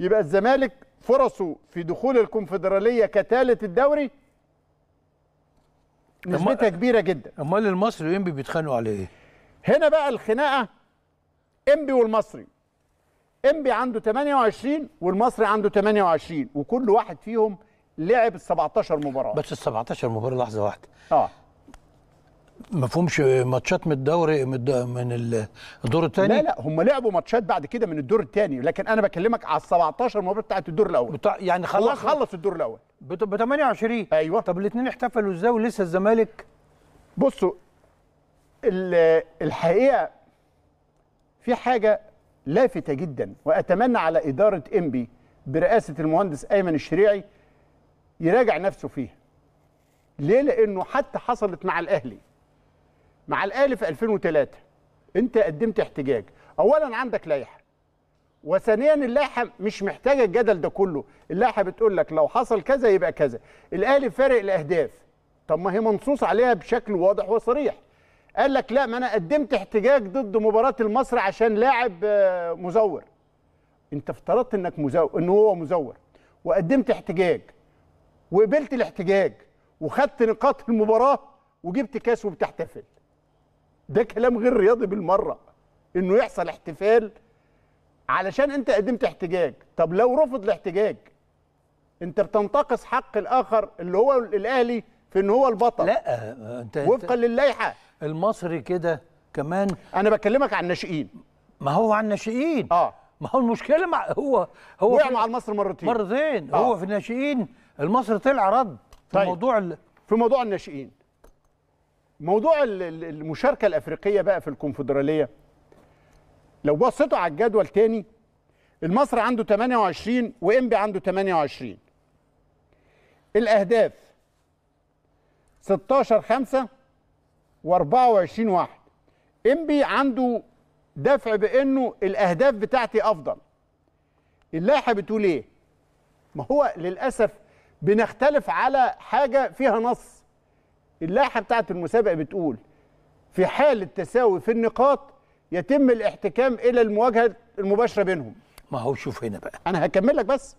يبقى الزمالك فرصه في دخول الكونفدرالية كثالث الدوري نسبتها كبيرة جدا أمال المصري وإنبي بيتخانقوا على إيه؟ هنا بقى الخناقة إنبي والمصري انبي عنده 28 والمصري عنده 28 وكل واحد فيهم لعب ال 17 مباراه بس ال 17 مباراه لحظه واحده اه ما فهمش ماتشات من الدوري من الدور الثاني لا لا هم لعبوا ماتشات بعد كده من الدور الثاني لكن انا بكلمك على ال 17 مباراه بتاعت الدور الاول بتاع يعني خلص خلص الدور الاول ب 28 ايوه طب الاثنين احتفلوا ازاي ولسه الزمالك بصوا الحقيقه في حاجه لافتة جدا وأتمنى على إدارة إنبي برئاسة المهندس أيمن الشريعي يراجع نفسه فيها ليه لأنه حتى حصلت مع الأهلي مع الأهلي في 2003 أنت قدمت احتجاج أولا عندك لائحة وثانيا اللائحه مش محتاجه الجدل ده كله اللائحه بتقول لك لو حصل كذا يبقى كذا الاهلي فارق الاهداف طب ما هي منصوص عليها بشكل واضح وصريح قال لك لا ما انا قدمت احتجاج ضد مباراه المصري عشان لاعب آه، مزور انت افترضت انك مزور ان هو مزور وقدمت احتجاج وقبلت الاحتجاج وخدت نقاط المباراه وجبت كاس وبتحتفل ده كلام غير رياضي بالمره انه يحصل احتفال علشان انت قدمت احتجاج طب لو رفض الاحتجاج انت بتنتقص حق الاخر اللي هو الاهلي في ان هو البطل لا آه، انت وفقا للائحه المصري كده كمان انا بكلمك عن الناشئين ما هو عن الناشئين اه ما هو المشكله مع هو هو وقع مع المصري مرتين مرتين آه. هو في الناشئين المصري طلع رد في طيب. موضوع ال... في موضوع الناشئين موضوع المشاركه الافريقيه بقى في الكونفدراليه لو بصيتوا على الجدول تاني المصري عنده 28 وانبي عنده 28 الاهداف 16 5 و24 واحد امبي عنده دفع بانه الاهداف بتاعتي افضل اللائحه بتقول ايه ما هو للاسف بنختلف على حاجه فيها نص اللائحه بتاعت المسابقه بتقول في حاله تساوي في النقاط يتم الاحتكام الى المواجهه المباشره بينهم ما هو شوف هنا بقى انا هكمل لك بس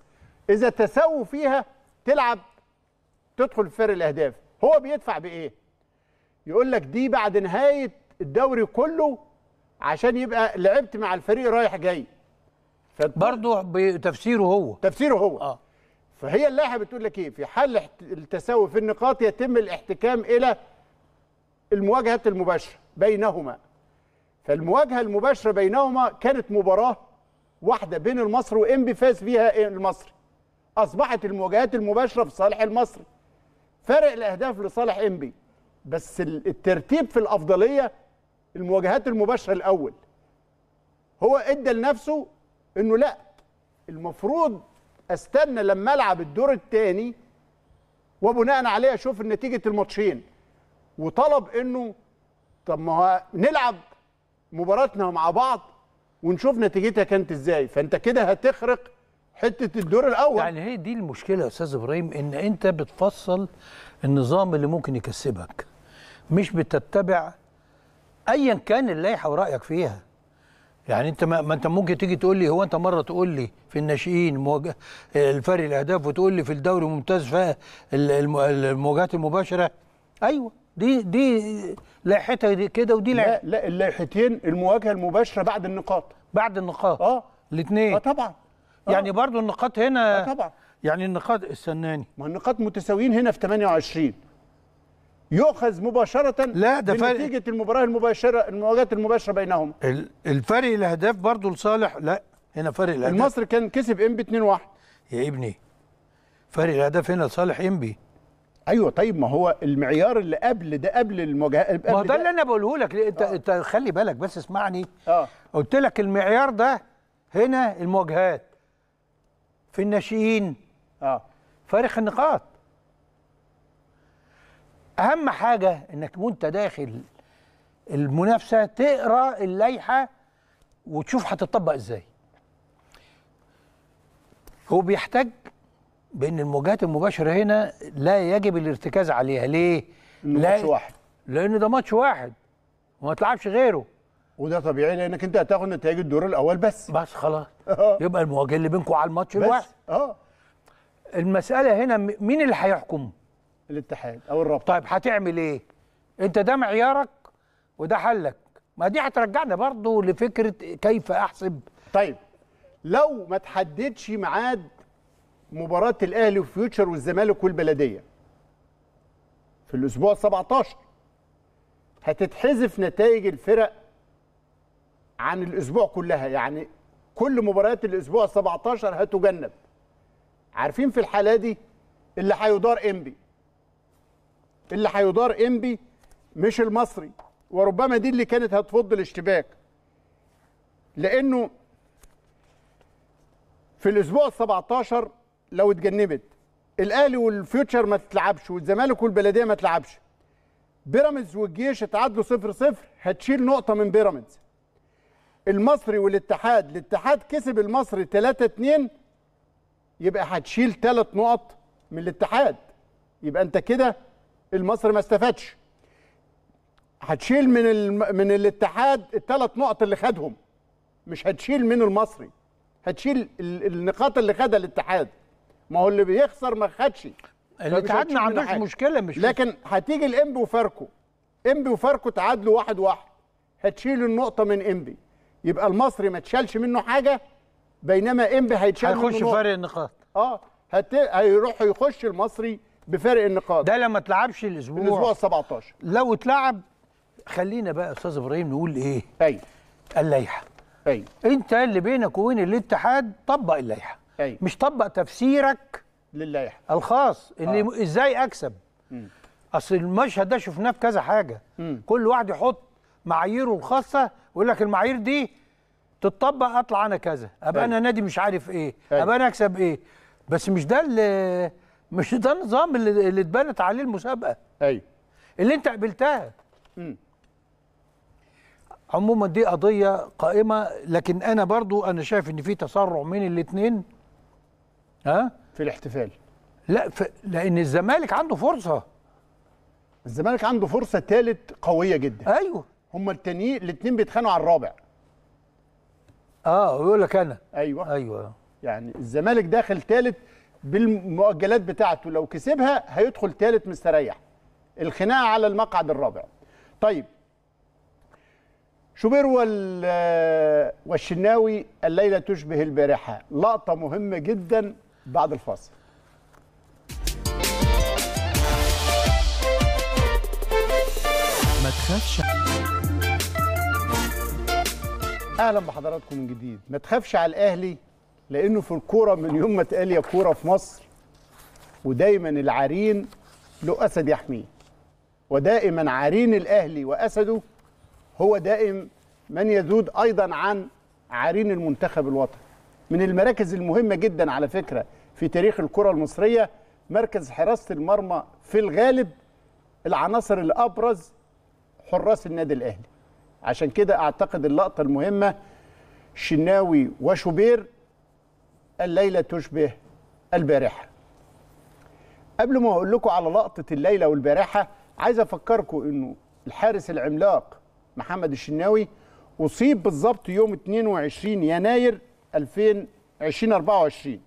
اذا تساووا فيها تلعب تدخل في فرق الاهداف هو بيدفع بايه يقول لك دي بعد نهايه الدوري كله عشان يبقى لعبت مع الفريق رايح جاي برضه بتفسيره هو تفسيره هو اه فهي اللائحه بتقول لك ايه في حال التساوي في النقاط يتم الاحتكام الى المواجهه المباشره بينهما فالمواجهه المباشره بينهما كانت مباراه واحده بين المصري وانبي فاز فيها إيه؟ المصري اصبحت المواجهات المباشره في صالح المصري فرق الاهداف لصالح انبي بس الترتيب في الافضليه المواجهات المباشره الاول هو ادى لنفسه انه لا المفروض استنى لما العب الدور الثاني وبناء عليه اشوف نتيجه الماتشين وطلب انه طب ما نلعب مباراتنا مع بعض ونشوف نتيجتها كانت ازاي فانت كده هتخرق حته الدور الاول يعني هي دي المشكله يا استاذ ابراهيم ان انت بتفصل النظام اللي ممكن يكسبك مش بتتبع ايا كان اللائحه ورايك فيها يعني انت ما, ما انت ممكن تيجي تقول لي هو انت مره تقول لي في الناشئين الفرق الاهداف وتقول لي في الدوري ممتاز المواجهات المباشره ايوه دي دي لائحتها كده ودي لا لا اللائحتين المواجهه المباشره بعد النقاط بعد النقاط اه الاثنين اه طبعا آه. يعني برضو النقاط هنا آه طبعا يعني النقاط استناني ما النقاط متساويين هنا في 28 يؤخذ مباشرة لا ده فرق نتيجة المباراة المباشرة المواجهات المباشرة بينهم الفرق الأهداف برضه لصالح لا هنا فرق الأهداف المصر كان كسب إنبي 2-1 يا ابني فرق الأهداف هنا لصالح إنبي ايوه طيب ما هو المعيار اللي قبل ده قبل المواجهه ما هو ده اللي انا بقوله لك انت آه. انت خلي بالك بس اسمعني اه قلت لك المعيار ده هنا المواجهات في الناشئين اه فارق النقاط اهم حاجه انك وانت داخل المنافسه تقرا اللائحه وتشوف هتطبق ازاي هو بيحتاج بان المواجهات المباشره هنا لا يجب الارتكاز عليها ليه لا ماتش واحد لان ده ماتش واحد وما تلعبش غيره وده طبيعي لانك انت هتاخد نتائج الدور الاول بس بس خلاص يبقى المواجهه اللي بينكم على الماتش الواحد اه المساله هنا مين اللي هيحكم الاتحاد او الرابطه طيب هتعمل ايه انت ده معيارك وده حلك ما دي هترجعنا برضو لفكره كيف احسب طيب لو ما تحددش ميعاد مباراه الاهلي وفيوتشر والزمالك والبلديه في الاسبوع 17 هتتحذف نتائج الفرق عن الاسبوع كلها يعني كل مباريات الاسبوع 17 هتجنب عارفين في الحاله دي اللي هيدار انبي اللي هيدار انبي مش المصري وربما دي اللي كانت هتفض الاشتباك لانه في الاسبوع ال 17 لو اتجنبت الاهلي والفيوتشر ما تتلعبش والزمالك والبلديه ما تلعبش بيراميدز والجيش اتعادلوا 0 0 هتشيل نقطه من بيراميدز المصري والاتحاد الاتحاد كسب المصري 3 2 يبقى هتشيل 3 نقط من الاتحاد يبقى انت كده المصري ما استفادش هتشيل من ال... من الاتحاد الثلاث نقط اللي خدهم مش هتشيل من المصري هتشيل ال... النقاط اللي خدها الاتحاد ما هو اللي بيخسر ما خدش الاتحاد ما عندوش مشكله مش لكن هتيجي الانبي وفاركو انبي وفاركو تعادلوا واحد واحد هتشيل النقطه من انبي يبقى المصري ما تشالش منه حاجه بينما انبي هيتشال هيخش فرق النقاط اه هت... هيروح يخش المصري بفارق النقاط ده لما تلعبش الاسبوع الاسبوع ال 17 لو اتلعب خلينا بقى يا استاذ ابراهيم نقول ايه ايوه اللائحه ايوه انت اللي بينك وبين الاتحاد طبق اللائحه ايوه مش طبق تفسيرك للائحه الخاص اللي آه. ازاي اكسب م. اصل المشهد ده شفناه في كذا حاجه م. كل واحد يحط معاييره الخاصه ويقول لك المعايير دي تتطبق اطلع انا كذا ابقى انا نادي مش عارف ايه ابقى انا اكسب ايه بس مش ده اللي مش ده النظام اللي, اللي اتبنت عليه المسابقه ايوه اللي انت قبلتها امم عموما دي قضيه قائمه لكن انا برضو انا شايف ان في تسرع من الاثنين ها في الاحتفال لا ف... لان الزمالك عنده فرصه الزمالك عنده فرصه ثالث قويه جدا ايوه هما التانيين الاثنين بيتخانقوا على الرابع اه ويقول لك انا ايوه ايوه يعني الزمالك داخل ثالث بالمؤجلات بتاعته لو كسبها هيدخل ثالث مستريح الخناقه على المقعد الرابع طيب شوبير والشناوي الليله تشبه البارحه لقطه مهمه جدا بعد الفاصل ما تخافش اهلا بحضراتكم من جديد ما تخافش على الاهلي لانه في الكوره من يوم ما اتقال يا كوره في مصر ودايما العرين له اسد يحميه ودائما عرين الاهلي واسده هو دائم من يذود ايضا عن عرين المنتخب الوطني من المراكز المهمه جدا على فكره في تاريخ الكره المصريه مركز حراسه المرمى في الغالب العناصر الابرز حراس النادي الاهلي عشان كده اعتقد اللقطه المهمه شناوي وشوبير الليلة تشبه البارحة قبل ما أقول لكم على لقطة الليلة والبارحة عايز أفكركم أنه الحارس العملاق محمد الشناوي أصيب بالظبط يوم 22 يناير 2024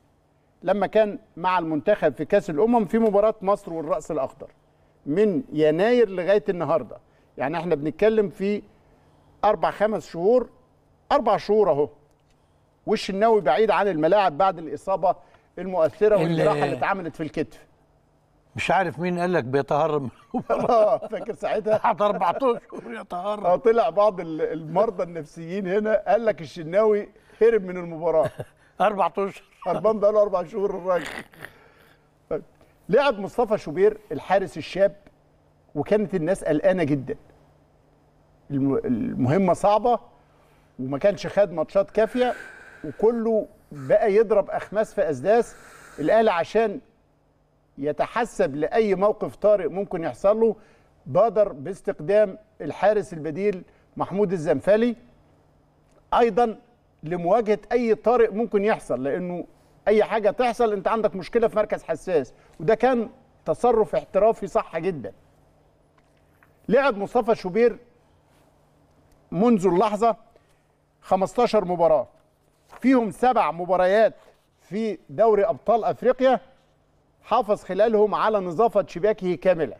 لما كان مع المنتخب في كاس الامم في مباراه مصر والراس الاخضر من يناير لغايه النهارده يعني احنا بنتكلم في اربع خمس شهور اربع شهور اهو وش النووي بعيد عن الملاعب بعد الاصابه المؤثره والجراحه اللي اتعملت في الكتف مش عارف مين قال لك بيتهرم اه فاكر ساعتها حط 14 شهور يتهرم اه طلع بعض المرضى النفسيين هنا قال لك الشناوي هرب من المباراه 14 هربان بقى له اربع شهور الراجل طيب، لعب مصطفى شوبير الحارس الشاب وكانت الناس قلقانه جدا المهمه صعبه وما كانش خد ماتشات كافيه وكله بقى يضرب اخماس في اسداس الاهلي عشان يتحسب لاي موقف طارئ ممكن يحصل له بادر باستقدام الحارس البديل محمود الزنفلي ايضا لمواجهه اي طارئ ممكن يحصل لانه اي حاجه تحصل انت عندك مشكله في مركز حساس وده كان تصرف احترافي صح جدا لعب مصطفى شوبير منذ اللحظه 15 مباراه فيهم سبع مباريات في دوري ابطال افريقيا حافظ خلالهم على نظافه شباكه كامله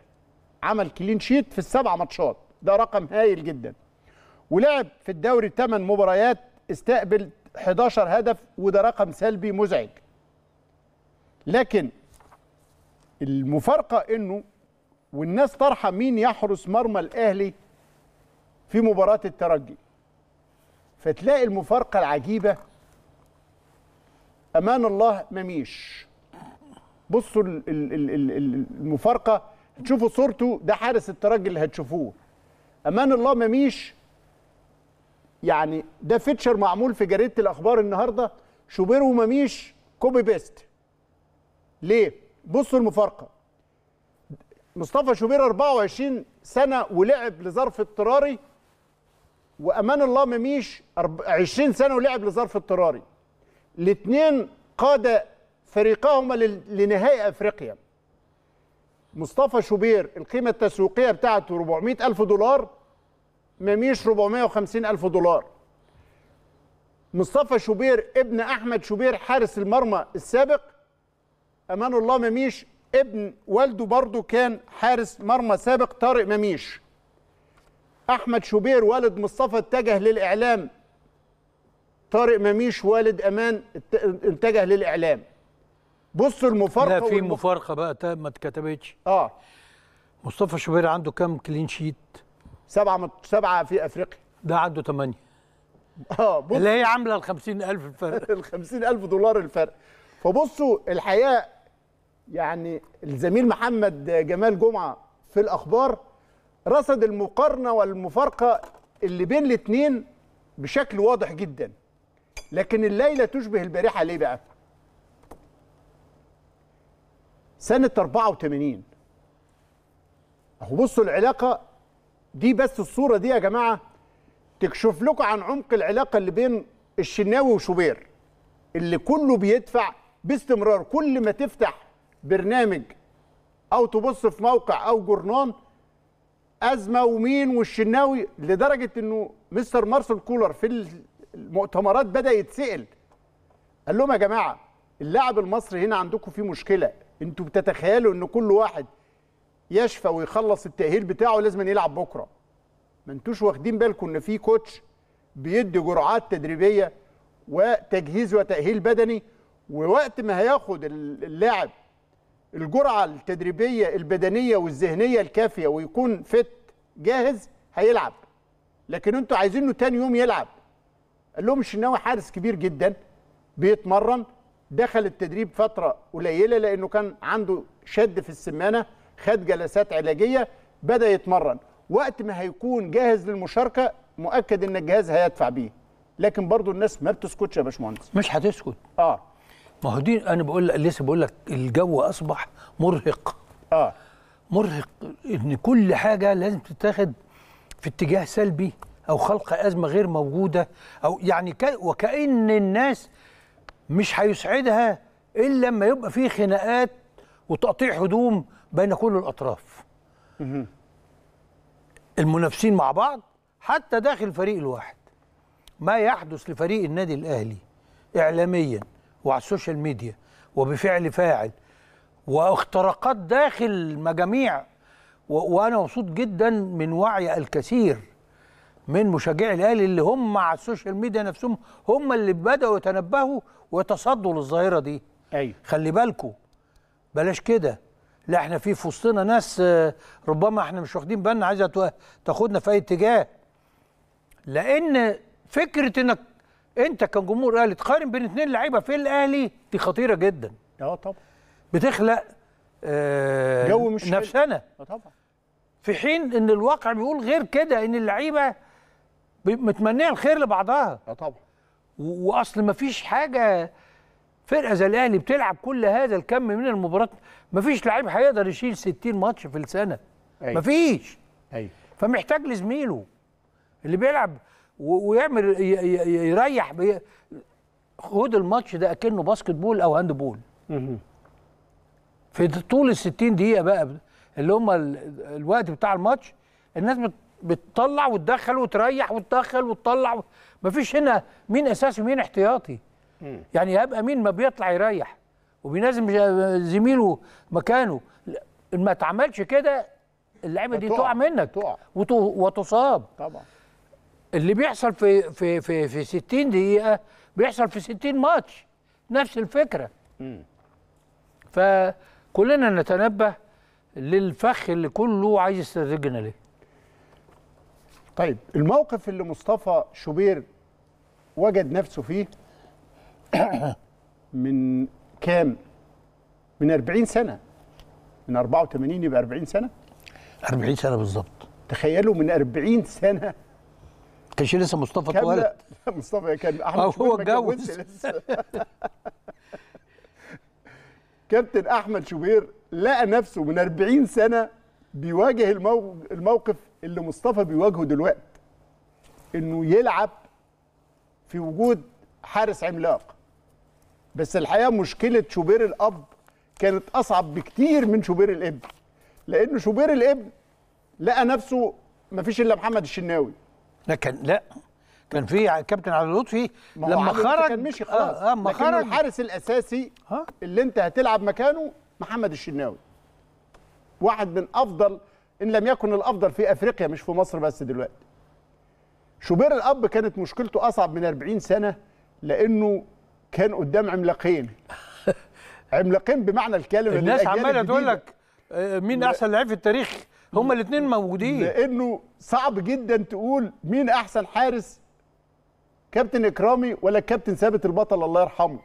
عمل كلين شيت في السبع ماتشات ده رقم هايل جدا ولعب في الدوري 8 مباريات استقبل 11 هدف وده رقم سلبي مزعج لكن المفارقه انه والناس طرحه مين يحرس مرمى الاهلي في مباراه الترجي فتلاقي المفارقه العجيبه امان الله مميش بصوا المفارقه تشوفوا صورته ده حارس الترجي اللي هتشوفوه امان الله مميش يعني ده فيتشر معمول في جريده الاخبار النهارده شوبير ومميش كوبي بيست ليه بصوا المفارقه مصطفى شوبير 24 سنه ولعب لظرف اضطراري وامان الله مميش 20 سنه ولعب لظرف اضطراري الاثنين قاد فريقهما لنهائي افريقيا مصطفى شوبير القيمه التسويقيه بتاعته 400 الف دولار مميش 450 الف دولار مصطفى شوبير ابن احمد شوبير حارس المرمى السابق امان الله مميش ابن والده برضه كان حارس مرمى سابق طارق مميش احمد شوبير والد مصطفى اتجه للاعلام طارق مميش والد امان اتجه للاعلام بصوا المفارقه لا في مفارقه بقى ما اتكتبتش اه مصطفى شوبير عنده كام كلين شيت سبعه مت... سبعه في افريقيا ده عنده ثمانيه اه بص... اللي هي عامله ال 50000 الفرق ال 50000 دولار الفرق فبصوا الحقيقه يعني الزميل محمد جمال جمعه في الاخبار رصد المقارنه والمفارقه اللي بين الاثنين بشكل واضح جدا لكن الليله تشبه البارحه ليه بقى سنه 84 اهو بصوا العلاقه دي بس الصوره دي يا جماعه تكشف لكم عن عمق العلاقه اللي بين الشناوي وشوبير اللي كله بيدفع باستمرار كل ما تفتح برنامج او تبص في موقع او جورنان ازمه ومين والشناوي لدرجه انه مستر مارسل كولر في المؤتمرات بدا يتسال قال لهم يا جماعه اللاعب المصري هنا عندكم فيه مشكله انتوا بتتخيلوا ان كل واحد يشفى ويخلص التاهيل بتاعه لازم يلعب بكره ما انتوش واخدين بالكم ان في كوتش بيدي جرعات تدريبيه وتجهيز وتاهيل بدني ووقت ما هياخد اللاعب الجرعه التدريبيه البدنيه والذهنيه الكافيه ويكون فت جاهز هيلعب لكن انتوا عايزينه تاني يوم يلعب قال لهم الشناوي حارس كبير جدا بيتمرن دخل التدريب فتره قليله لانه كان عنده شد في السمانه خد جلسات علاجيه بدا يتمرن وقت ما هيكون جاهز للمشاركه مؤكد ان الجهاز هيدفع بيه لكن برضو الناس ما بتسكتش يا باشمهندس مش هتسكت اه ما هو دي انا بقول لك لسه بقول لك الجو اصبح مرهق اه مرهق ان كل حاجه لازم تتاخد في اتجاه سلبي او خلق ازمه غير موجوده او يعني وكان الناس مش هيسعدها الا لما يبقى في خناقات وتقطيع هدوم بين كل الاطراف المنافسين مع بعض حتى داخل الفريق الواحد ما يحدث لفريق النادي الاهلي اعلاميا وعلى السوشيال ميديا وبفعل فاعل واختراقات داخل مجاميع وانا مبسوط جدا من وعي الكثير من مشجعي الاهلي اللي هم على السوشيال ميديا نفسهم هم اللي بداوا يتنبهوا ويتصدوا للظاهره دي ايوه خلي بالكم بلاش كده لا احنا في في وسطنا ناس آه، ربما احنا مش واخدين بالنا عايزه تاخدنا في اي اتجاه لان فكره انك انت كجمهور اهلي تقارن بين اثنين لعيبه في الاهلي دي خطيره جدا اه طبعا بتخلق آه جو مش نفسنا آه، طبعا في حين ان الواقع بيقول غير كده ان اللعيبه متمنيه الخير لبعضها اه طبعا واصل ما فيش حاجه فرقه زي الاهلي بتلعب كل هذا الكم من المباريات ما فيش لعيب هيقدر يشيل 60 ماتش في السنه أيوة. ما فيش أيوة. فمحتاج لزميله اللي بيلعب ويعمل يريح خد الماتش ده اكنه باسكت بول او هاند بول في طول ال 60 دقيقه بقى اللي هم الوقت بتاع الماتش الناس بت بتطلع وتدخل وتريح وتدخل وتطلع مفيش هنا مين اساسي ومين احتياطي يعني هيبقى مين ما بيطلع يريح وبينزل زميله مكانه ما تعملش كده اللعيبه دي تقع منك تقع وتصاب طبعا اللي بيحصل في في في في 60 دقيقه بيحصل في 60 ماتش نفس الفكره امم فكلنا نتنبه للفخ اللي كله عايز يستدرجنا ليه طيب الموقف اللي مصطفى شوبير وجد نفسه فيه من كام من 40 سنه من 84 يبقى 40 سنه 40 سنه بالظبط تخيلوا من 40 سنه كانش لسه مصطفى اتولد مصطفى كان احمد هو اتجوز كابتن احمد شوبير لقى نفسه من 40 سنه بيواجه الموقف اللي مصطفى بيواجهه دلوقتي انه يلعب في وجود حارس عملاق بس الحقيقه مشكله شوبير الاب كانت اصعب بكتير من شوبير الابن لان شوبير الابن لقى نفسه مفيش الا محمد الشناوي لكن لا كان في كابتن علي لطفي لما خرج كان مشي خلاص آه آه لكن خرج الحارس الاساسي اللي انت هتلعب مكانه محمد الشناوي واحد من افضل ان لم يكن الافضل في افريقيا مش في مصر بس دلوقتي شوبير الاب كانت مشكلته اصعب من 40 سنه لانه كان قدام عملاقين عملاقين بمعنى الكلمه الناس عماله تقول لك آه، مين احسن لعيب في التاريخ هما الاثنين موجودين لانه صعب جدا تقول مين احسن حارس كابتن اكرامي ولا كابتن ثابت البطل الله يرحمه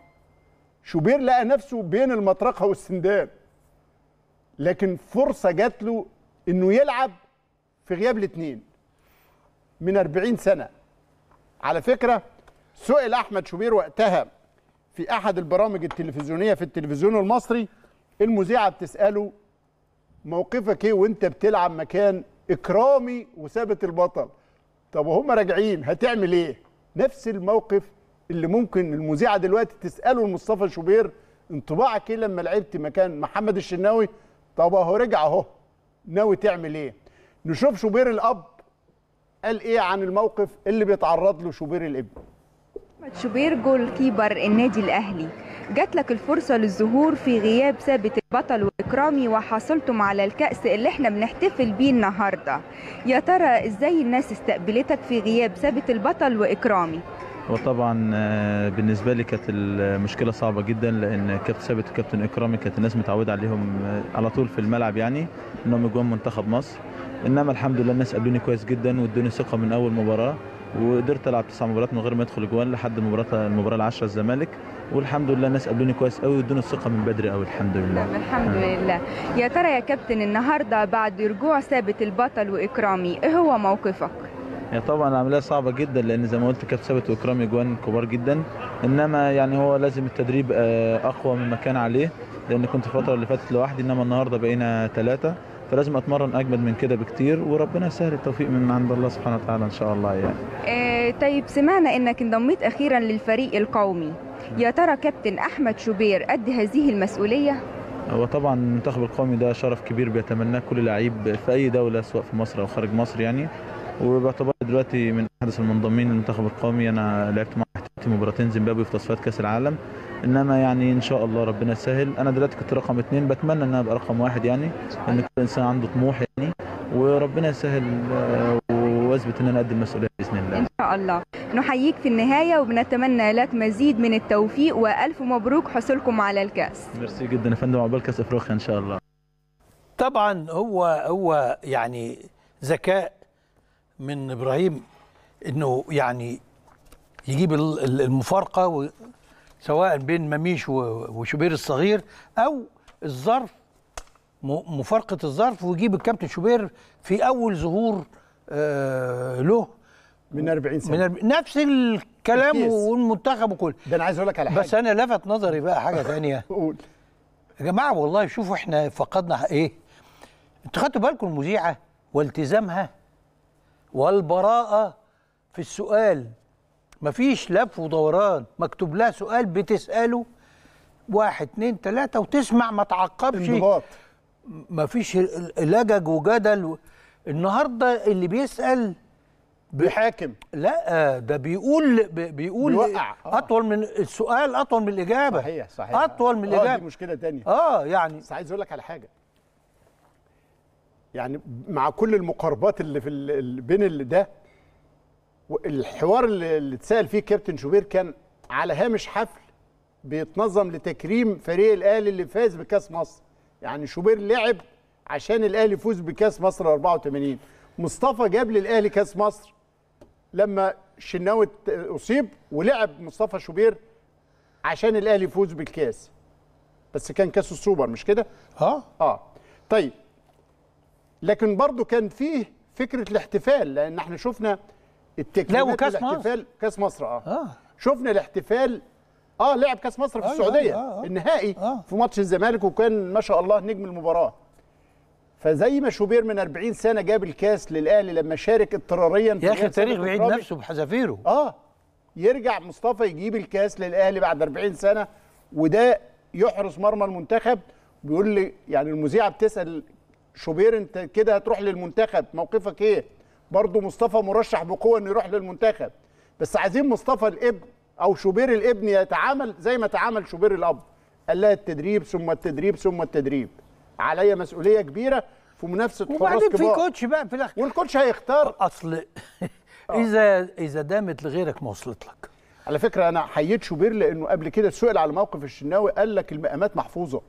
شوبير لقى نفسه بين المطرقه والسندان لكن فرصه جات له انه يلعب في غياب الاثنين من 40 سنه على فكره سئل احمد شوبير وقتها في احد البرامج التلفزيونيه في التلفزيون المصري المذيعه بتساله موقفك ايه وانت بتلعب مكان اكرامي وثابت البطل طب وهم راجعين هتعمل ايه نفس الموقف اللي ممكن المذيعه دلوقتي تساله لمصطفى شوبير انطباعك ايه لما لعبت مكان محمد الشناوي طب اهو رجع اهو ناوي تعمل ايه نشوف شوبير الاب قال ايه عن الموقف اللي بيتعرض له شوبير الابن شوبير جول كيبر النادي الاهلي جات لك الفرصة للظهور في غياب ثابت البطل وإكرامي وحصلتم على الكأس اللي احنا بنحتفل بيه النهاردة يا ترى ازاي الناس استقبلتك في غياب ثابت البطل وإكرامي وطبعا آه، بالنسبه لي كانت المشكله صعبه جدا لان كابتن ثابت وكابتن اكرامي كانت الناس متعوده عليهم آه، على طول في الملعب يعني انهم يجون منتخب مصر انما الحمد لله الناس قابلوني كويس جدا وادوني ثقه من اول مباراه وقدرت العب تسع مباريات من غير ما ادخل جوان لحد مباراه المباراه العاشره الزمالك والحمد لله الناس قابلوني كويس قوي وادوني الثقه من بدري قوي الحمد لله نعم، الحمد لله يا ترى يا كابتن النهارده بعد رجوع ثابت البطل واكرامي ايه هو موقفك هي طبعا العمليه صعبه جدا لان زي ما قلت كابتن ثابت واكرام اجوان كبار جدا انما يعني هو لازم التدريب آه، اقوى من كان عليه لان كنت الفتره اللي فاتت لوحدي انما النهارده بقينا ثلاثه فلازم اتمرن اجمد من كده بكتير وربنا يسهل التوفيق من عند الله سبحانه وتعالى ان شاء الله يعني. إيه طيب سمعنا انك انضميت اخيرا للفريق القومي، يا ترى كابتن احمد شوبير قد هذه المسؤوليه؟ هو طبعا المنتخب القومي ده شرف كبير بيتمناه كل لعيب في اي دوله سواء في مصر او خارج مصر يعني وباعتبار دلوقتي من احدث المنضمين للمنتخب القومي انا لعبت مع احتياطي مباراتين زيمبابوي في تصفيات كاس العالم انما يعني ان شاء الله ربنا يسهل انا دلوقتي كنت رقم اثنين بتمنى ان انا ابقى رقم واحد يعني لان كل انسان عنده طموح يعني وربنا يسهل آه، واثبت ان انا اقدم مسؤوليه باذن الله ان شاء الله نحييك في النهايه وبنتمنى لك مزيد من التوفيق والف مبروك حصولكم على الكاس ميرسي جدا يا فندم عقبال كاس افريقيا ان شاء الله طبعا هو هو يعني ذكاء من ابراهيم انه يعني يجيب المفارقه سواء بين مميش وشوبير الصغير او الظرف مفارقه الظرف ويجيب الكابتن شوبير في اول ظهور آه، له من 40 سنه من أرب... نفس الكلام الكيس. والمنتخب وكل ده انا عايز اقول لك على حاجه بس انا لفت نظري بقى حاجه ثانيه قول يا جماعه والله شوفوا احنا فقدنا ايه انتوا خدتوا بالكم المذيعه والتزامها والبراءه في السؤال مفيش لف ودوران مكتوب لها سؤال بتساله واحد اتنين تلاته وتسمع ما تعقبش انضباط مفيش لجج وجدل و... النهارده اللي بيسال بيحاكم لا ده بيقول بيقول بيوقع. آه. اطول من السؤال اطول من الاجابه صحيح صحيح اطول من آه، الاجابه دي مشكله تانية اه يعني بس عايز اقول لك على حاجه يعني مع كل المقاربات اللي في بين اللي ده الحوار اللي اتسال فيه كابتن شوبير كان على هامش حفل بيتنظم لتكريم فريق الاهلي اللي فاز بكاس مصر يعني شوبير لعب عشان الاهلي يفوز بكاس مصر 84 مصطفى جاب للاهلي كاس مصر لما الشناوي اصيب ولعب مصطفى شوبير عشان الاهلي يفوز بالكاس بس كان كاس السوبر مش كده اه اه طيب لكن برضو كان فيه فكره الاحتفال لان احنا شفنا وكاس الاحتفال كاس مصر اه, آه. شفنا الاحتفال اه لعب كاس مصر في آه السعوديه أيوة، آه آه النهائي آه. في ماتش الزمالك وكان ما شاء الله نجم المباراه فزي ما شوبير من 40 سنه جاب الكاس للاهلي لما شارك اضطراريا يا اخي التاريخ بيعيد نفسه بحذافيره اه يرجع مصطفى يجيب الكاس للاهلي بعد 40 سنه وده يحرس مرمى المنتخب بيقول لي يعني المذيعه بتسال شوبير انت كده هتروح للمنتخب موقفك ايه برضه مصطفى مرشح بقوه انه يروح للمنتخب بس عايزين مصطفى الابن او شوبير الابن يتعامل زي ما تعامل شوبير الاب قال لها التدريب ثم التدريب ثم التدريب عليا مسؤوليه كبيره في منافسه حراس كبار وبعدين في كوتش بقى في الاخر والكوتش هيختار اصل آه. اذا اذا دامت لغيرك ما وصلت لك على فكره انا حييت شوبير لانه قبل كده سئل على موقف الشناوي قال لك المقامات محفوظه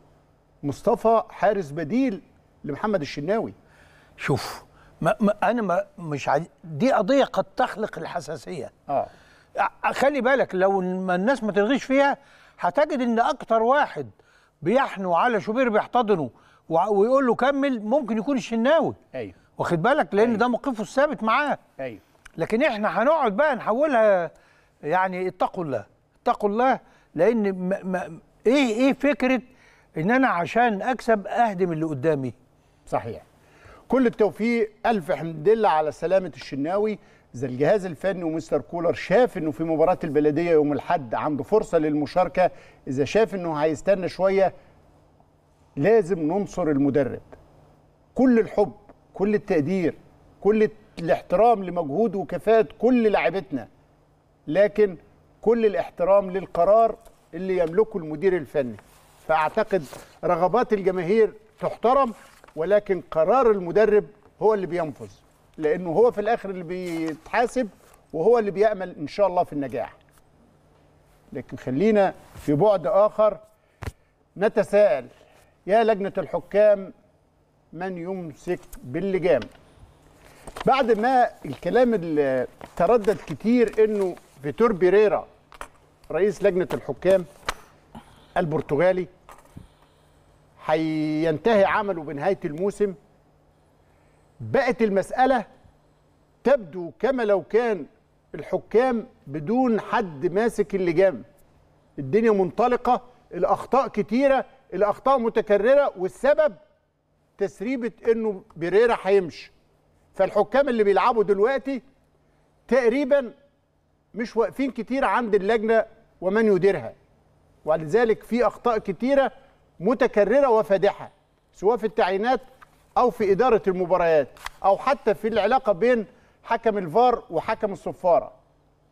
مصطفى حارس بديل لمحمد الشناوي شوف ما ما انا ما مش عادي دي قضيه قد تخلق الحساسيه اه خلي بالك لو ما الناس ما تلغيش فيها هتجد ان اكتر واحد بيحنوا على شوبير بيحتضنه ويقول له كمل ممكن يكون الشناوي ايوه واخد بالك لان أيوه. ده موقفه الثابت معاه ايوه لكن احنا هنقعد بقى نحولها يعني اتقوا الله اتقوا الله لان ما ما ايه ايه فكره ان انا عشان اكسب اهدم اللي قدامي صحيح كل التوفيق الف حمد لله على سلامه الشناوي زي الجهاز الفني ومستر كولر شاف انه في مباراه البلديه يوم الاحد عنده فرصه للمشاركه اذا شاف انه هيستنى شويه لازم ننصر المدرب كل الحب كل التقدير كل الاحترام لمجهود وكفاءه كل لاعبتنا لكن كل الاحترام للقرار اللي يملكه المدير الفني فاعتقد رغبات الجماهير تحترم ولكن قرار المدرب هو اللي بينفذ لانه هو في الاخر اللي بيتحاسب وهو اللي بيامل ان شاء الله في النجاح لكن خلينا في بعد اخر نتساءل يا لجنه الحكام من يمسك باللجام بعد ما الكلام اللي تردد كتير انه فيتور بيريرا رئيس لجنه الحكام البرتغالي هينتهي عمله بنهايه الموسم بقت المساله تبدو كما لو كان الحكام بدون حد ماسك اللجام الدنيا منطلقه الاخطاء كتيره الاخطاء متكرره والسبب تسريبه انه بيريرا هيمشي فالحكام اللي بيلعبوا دلوقتي تقريبا مش واقفين كتير عند اللجنه ومن يديرها ولذلك في اخطاء كتيره متكرره وفادحه سواء في التعيينات او في اداره المباريات او حتى في العلاقه بين حكم الفار وحكم الصفاره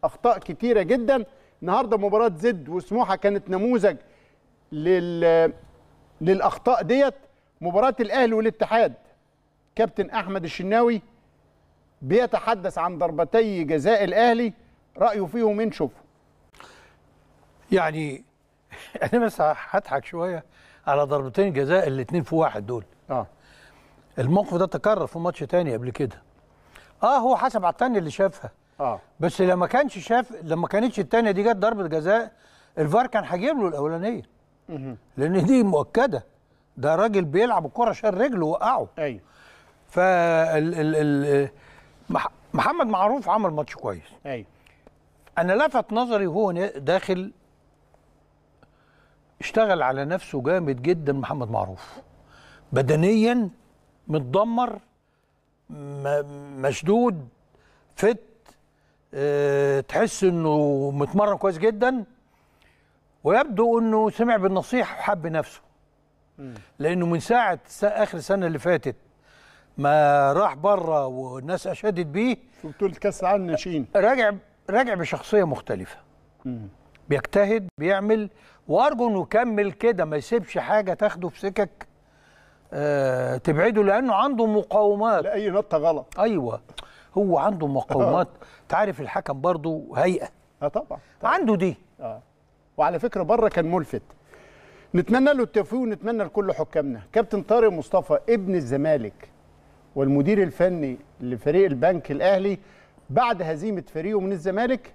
اخطاء كتيره جدا النهارده مباراه زد وسموحه كانت نموذج لل للاخطاء ديت مباراه الاهلي والاتحاد كابتن احمد الشناوي بيتحدث عن ضربتي جزاء الاهلي رايه فيهم ايه نشوفه يعني انا بس هضحك شويه على ضربتين جزاء الاثنين في واحد دول اه الموقف ده تكرر في ماتش تاني قبل كده اه هو حسب على الثانيه اللي شافها اه بس لما كانش شاف لما كانتش الثانيه دي جت ضربه جزاء الفار كان هيجيب له الاولانيه لان دي مؤكده ده راجل بيلعب الكره شال رجله وقعه ايوه ف محمد معروف عمل ماتش كويس ايوه انا لفت نظري وهو داخل اشتغل على نفسه جامد جدا محمد معروف بدنيا متدمر مشدود فت اه تحس انه متمرن كويس جدا ويبدو انه سمع بالنصيحه وحب نفسه لانه من ساعه اخر السنه اللي فاتت ما راح بره والناس اشادت بيه في بطوله كاس العالم ناشئين راجع راجع بشخصيه مختلفه بيجتهد بيعمل وارجو انه يكمل كده ما يسيبش حاجه تاخده في سكك آه تبعده لانه عنده مقاومات لاي نطه غلط ايوه هو عنده مقاومات آه. تعرف الحكم برضه هيئه اه طبعا, طبعا. عنده دي اه وعلى فكره بره كان ملفت نتمنى له التوفيق ونتمنى لكل حكامنا كابتن طارق مصطفى ابن الزمالك والمدير الفني لفريق البنك الاهلي بعد هزيمه فريقه من الزمالك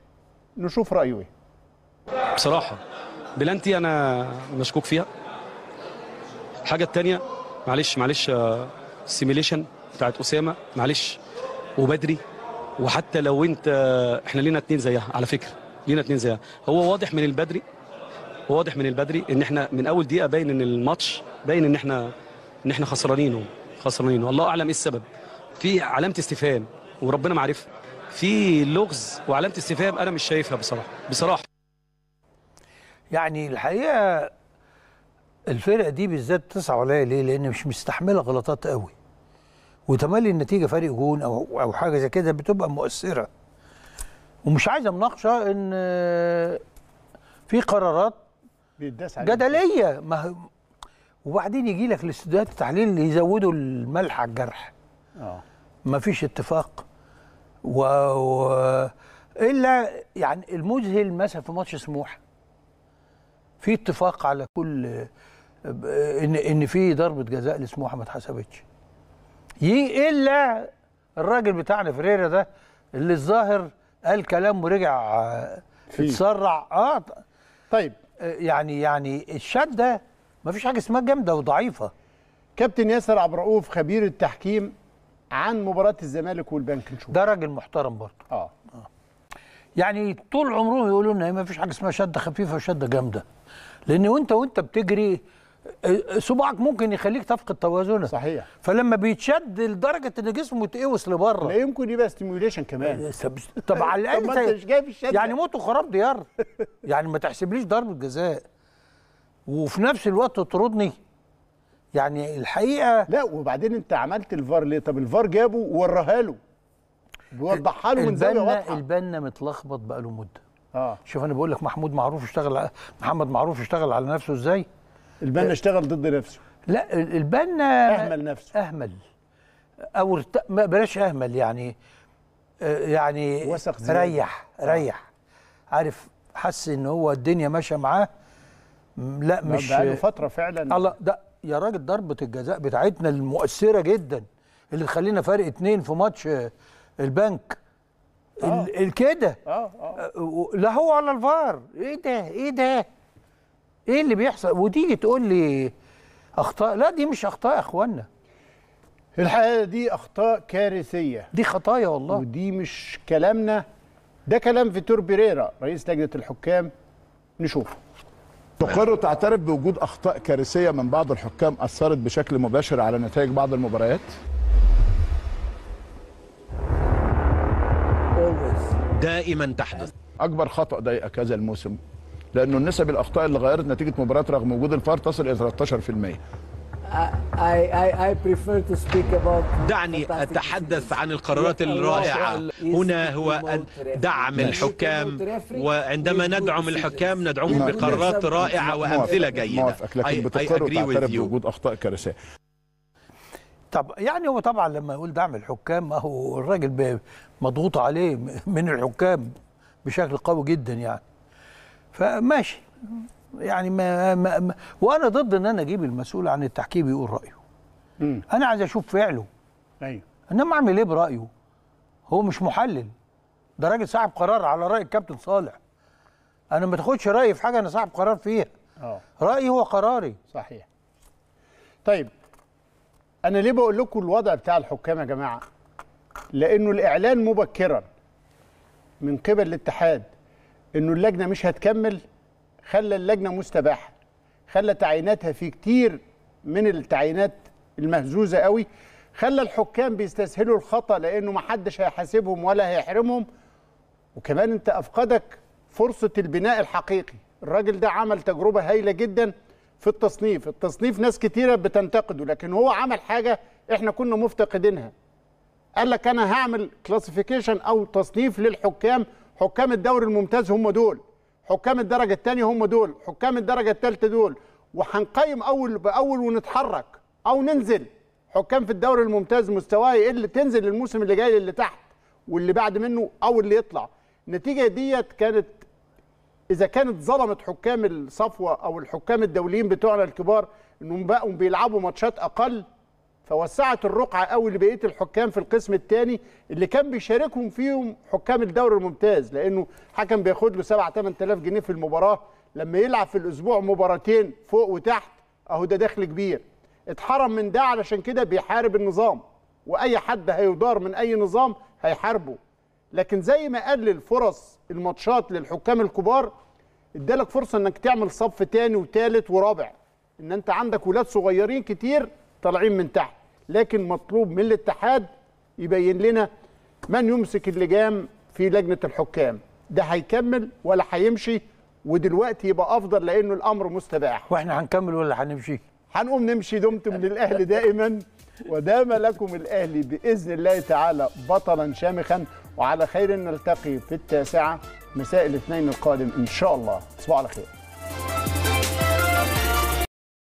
نشوف رايه ايه بصراحه بلانتي انا مشكوك فيها الحاجه الثانيه معلش معلش سيميليشن آه، بتاعت اسامه معلش وبدري وحتى لو انت آه، احنا لينا اتنين زيها على فكره لينا اتنين زيها هو واضح من البدري هو واضح من البدري ان احنا من اول دقيقه باين ان الماتش باين ان احنا ان احنا خسرانينه خسرانينه الله اعلم ايه السبب في علامه استفهام وربنا ما عارفها في لغز وعلامه استفهام انا مش شايفها بصراحه بصراحه يعني الحقيقه الفرقه دي بالذات تسعى عليا ليه؟ لان مش مستحمله غلطات قوي وتملي النتيجه فريق جون او او حاجه زي كده بتبقى مؤثره ومش عايزه مناقشه ان في قرارات بيداس جدليه ما وبعدين يجي لك الاستوديوهات التحليل يزودوا الملح على الجرح اه مفيش اتفاق و... و... الا يعني المذهل مثلا في ماتش سموحه في اتفاق على كل ان ان في ضربه جزاء لسموحه ما اتحسبتش الا الراجل بتاعنا فريرا ده اللي الظاهر قال كلام ورجع اتسرع اه طيب يعني يعني الشد ده فيش حاجه اسمها جامده وضعيفه كابتن ياسر عبد الرؤوف خبير التحكيم عن مباراه الزمالك والبنك نشوف ده راجل محترم برضه اه يعني طول عمرهم يقولوا لنا إيه، ما فيش حاجه اسمها شده خفيفه وشده جامده لان وانت وانت بتجري صباعك ممكن يخليك تفقد توازنك صحيح فلما بيتشد لدرجه ان جسمه يتقوس لبره لا يمكن يبقى ستيميوليشن كمان آه، طب على الاقل انت مش جايب الشده يعني موت خراب ديار يعني ما تحسبليش ضربه جزاء وفي نفس الوقت تطردني يعني الحقيقه لا وبعدين انت عملت الفار ليه طب الفار جابه ووراها له بيوضحها له من زاويه واضحه البنا متلخبط بقى له مده اه شوف انا بقول لك محمود معروف اشتغل محمد معروف اشتغل على نفسه ازاي البنا آه. اشتغل ضد نفسه لا البنا اهمل نفسه اهمل او ارت... ما بلاش اهمل يعني آه، يعني وثق ريح آه. ريح عارف حس ان هو الدنيا ماشيه معاه لا مش بقاله فتره فعلا الله ده يا راجل ضربه الجزاء بتاعتنا المؤثره جدا اللي تخلينا فرق اتنين في ماتش البنك آه. كده آه. آه. لا هو ولا الفار ايه ده ايه ده ايه اللي بيحصل وتيجي تقول لي اخطاء لا دي مش اخطاء يا اخوانا الحقيقه دي اخطاء كارثيه دي خطايا والله ودي مش كلامنا ده كلام فيتور بيريرا رئيس لجنه الحكام نشوفه تقر تعترف بوجود اخطاء كارثيه من بعض الحكام اثرت بشكل مباشر على نتائج بعض المباريات دائما تحدث اكبر خطا ضايقك هذا الموسم لانه النسب الاخطاء اللي غيرت نتيجه مباراه رغم وجود الفار تصل الى 13% دعني أتحدث عن القرارات الرائعة هنا هو دعم الحكام وعندما ندعم الحكام ندعمهم بقرارات رائعة وأمثلة جيدة لكن بتقر وجود أخطاء كارثية طب يعني هو طبعا لما يقول دعم الحكام ما هو الراجل مضغوط عليه من الحكام بشكل قوي جدا يعني فماشي يعني ما, ما, ما وانا ضد ان انا اجيب المسؤول عن التحكيم يقول رايه مم. انا عايز اشوف فعله ايوه انما اعمل ايه برايه هو مش محلل ده راجل صاحب قرار على راي الكابتن صالح انا ما تاخدش رايي في حاجه انا صاحب قرار فيها اه رايي هو قراري صحيح طيب انا ليه بقول لكم الوضع بتاع الحكام يا جماعه لانه الاعلان مبكرا من قبل الاتحاد انه اللجنه مش هتكمل خلى اللجنه مستباحه خلى تعييناتها في كتير من التعيينات المهزوزه قوي خلى الحكام بيستسهلوا الخطا لانه ما حدش هيحاسبهم ولا هيحرمهم وكمان انت افقدك فرصه البناء الحقيقي الراجل ده عمل تجربه هايله جدا في التصنيف التصنيف ناس كتيره بتنتقده لكن هو عمل حاجه احنا كنا مفتقدينها قال لك انا هعمل كلاسيفيكيشن او تصنيف للحكام حكام الدوري الممتاز هم دول حكام الدرجه الثانيه هم دول حكام الدرجه الثالثه دول وهنقيم اول باول ونتحرك او ننزل حكام في الدوري الممتاز ايه يقل تنزل الموسم اللي جاي اللي تحت واللي بعد منه او اللي يطلع النتيجه ديت كانت اذا كانت ظلمت حكام الصفوه او الحكام الدوليين بتوعنا الكبار انهم بقوا بيلعبوا ماتشات اقل فوسعت الرقعه قوي لبقيه الحكام في القسم الثاني اللي كان بيشاركهم فيهم حكام الدوري الممتاز لانه حكم بياخد له 7 8000 جنيه في المباراه لما يلعب في الاسبوع مباراتين فوق وتحت اهو ده دخل كبير اتحرم من ده علشان كده بيحارب النظام واي حد هيدار من اي نظام هيحاربه لكن زي ما قلل فرص الماتشات للحكام الكبار ادالك فرصه انك تعمل صف تاني وتالت ورابع ان انت عندك ولاد صغيرين كتير طالعين من تحت لكن مطلوب من الاتحاد يبين لنا من يمسك اللجام في لجنه الحكام ده هيكمل ولا هيمشي ودلوقتي يبقى افضل لانه الامر مستباح واحنا هنكمل ولا هنمشي هنقوم نمشي دمتم للاهلي دائما ودام لكم الاهلي باذن الله تعالى بطلا شامخا وعلى خير نلتقي في التاسعة مساء الاثنين القادم إن شاء الله تصبحوا على خير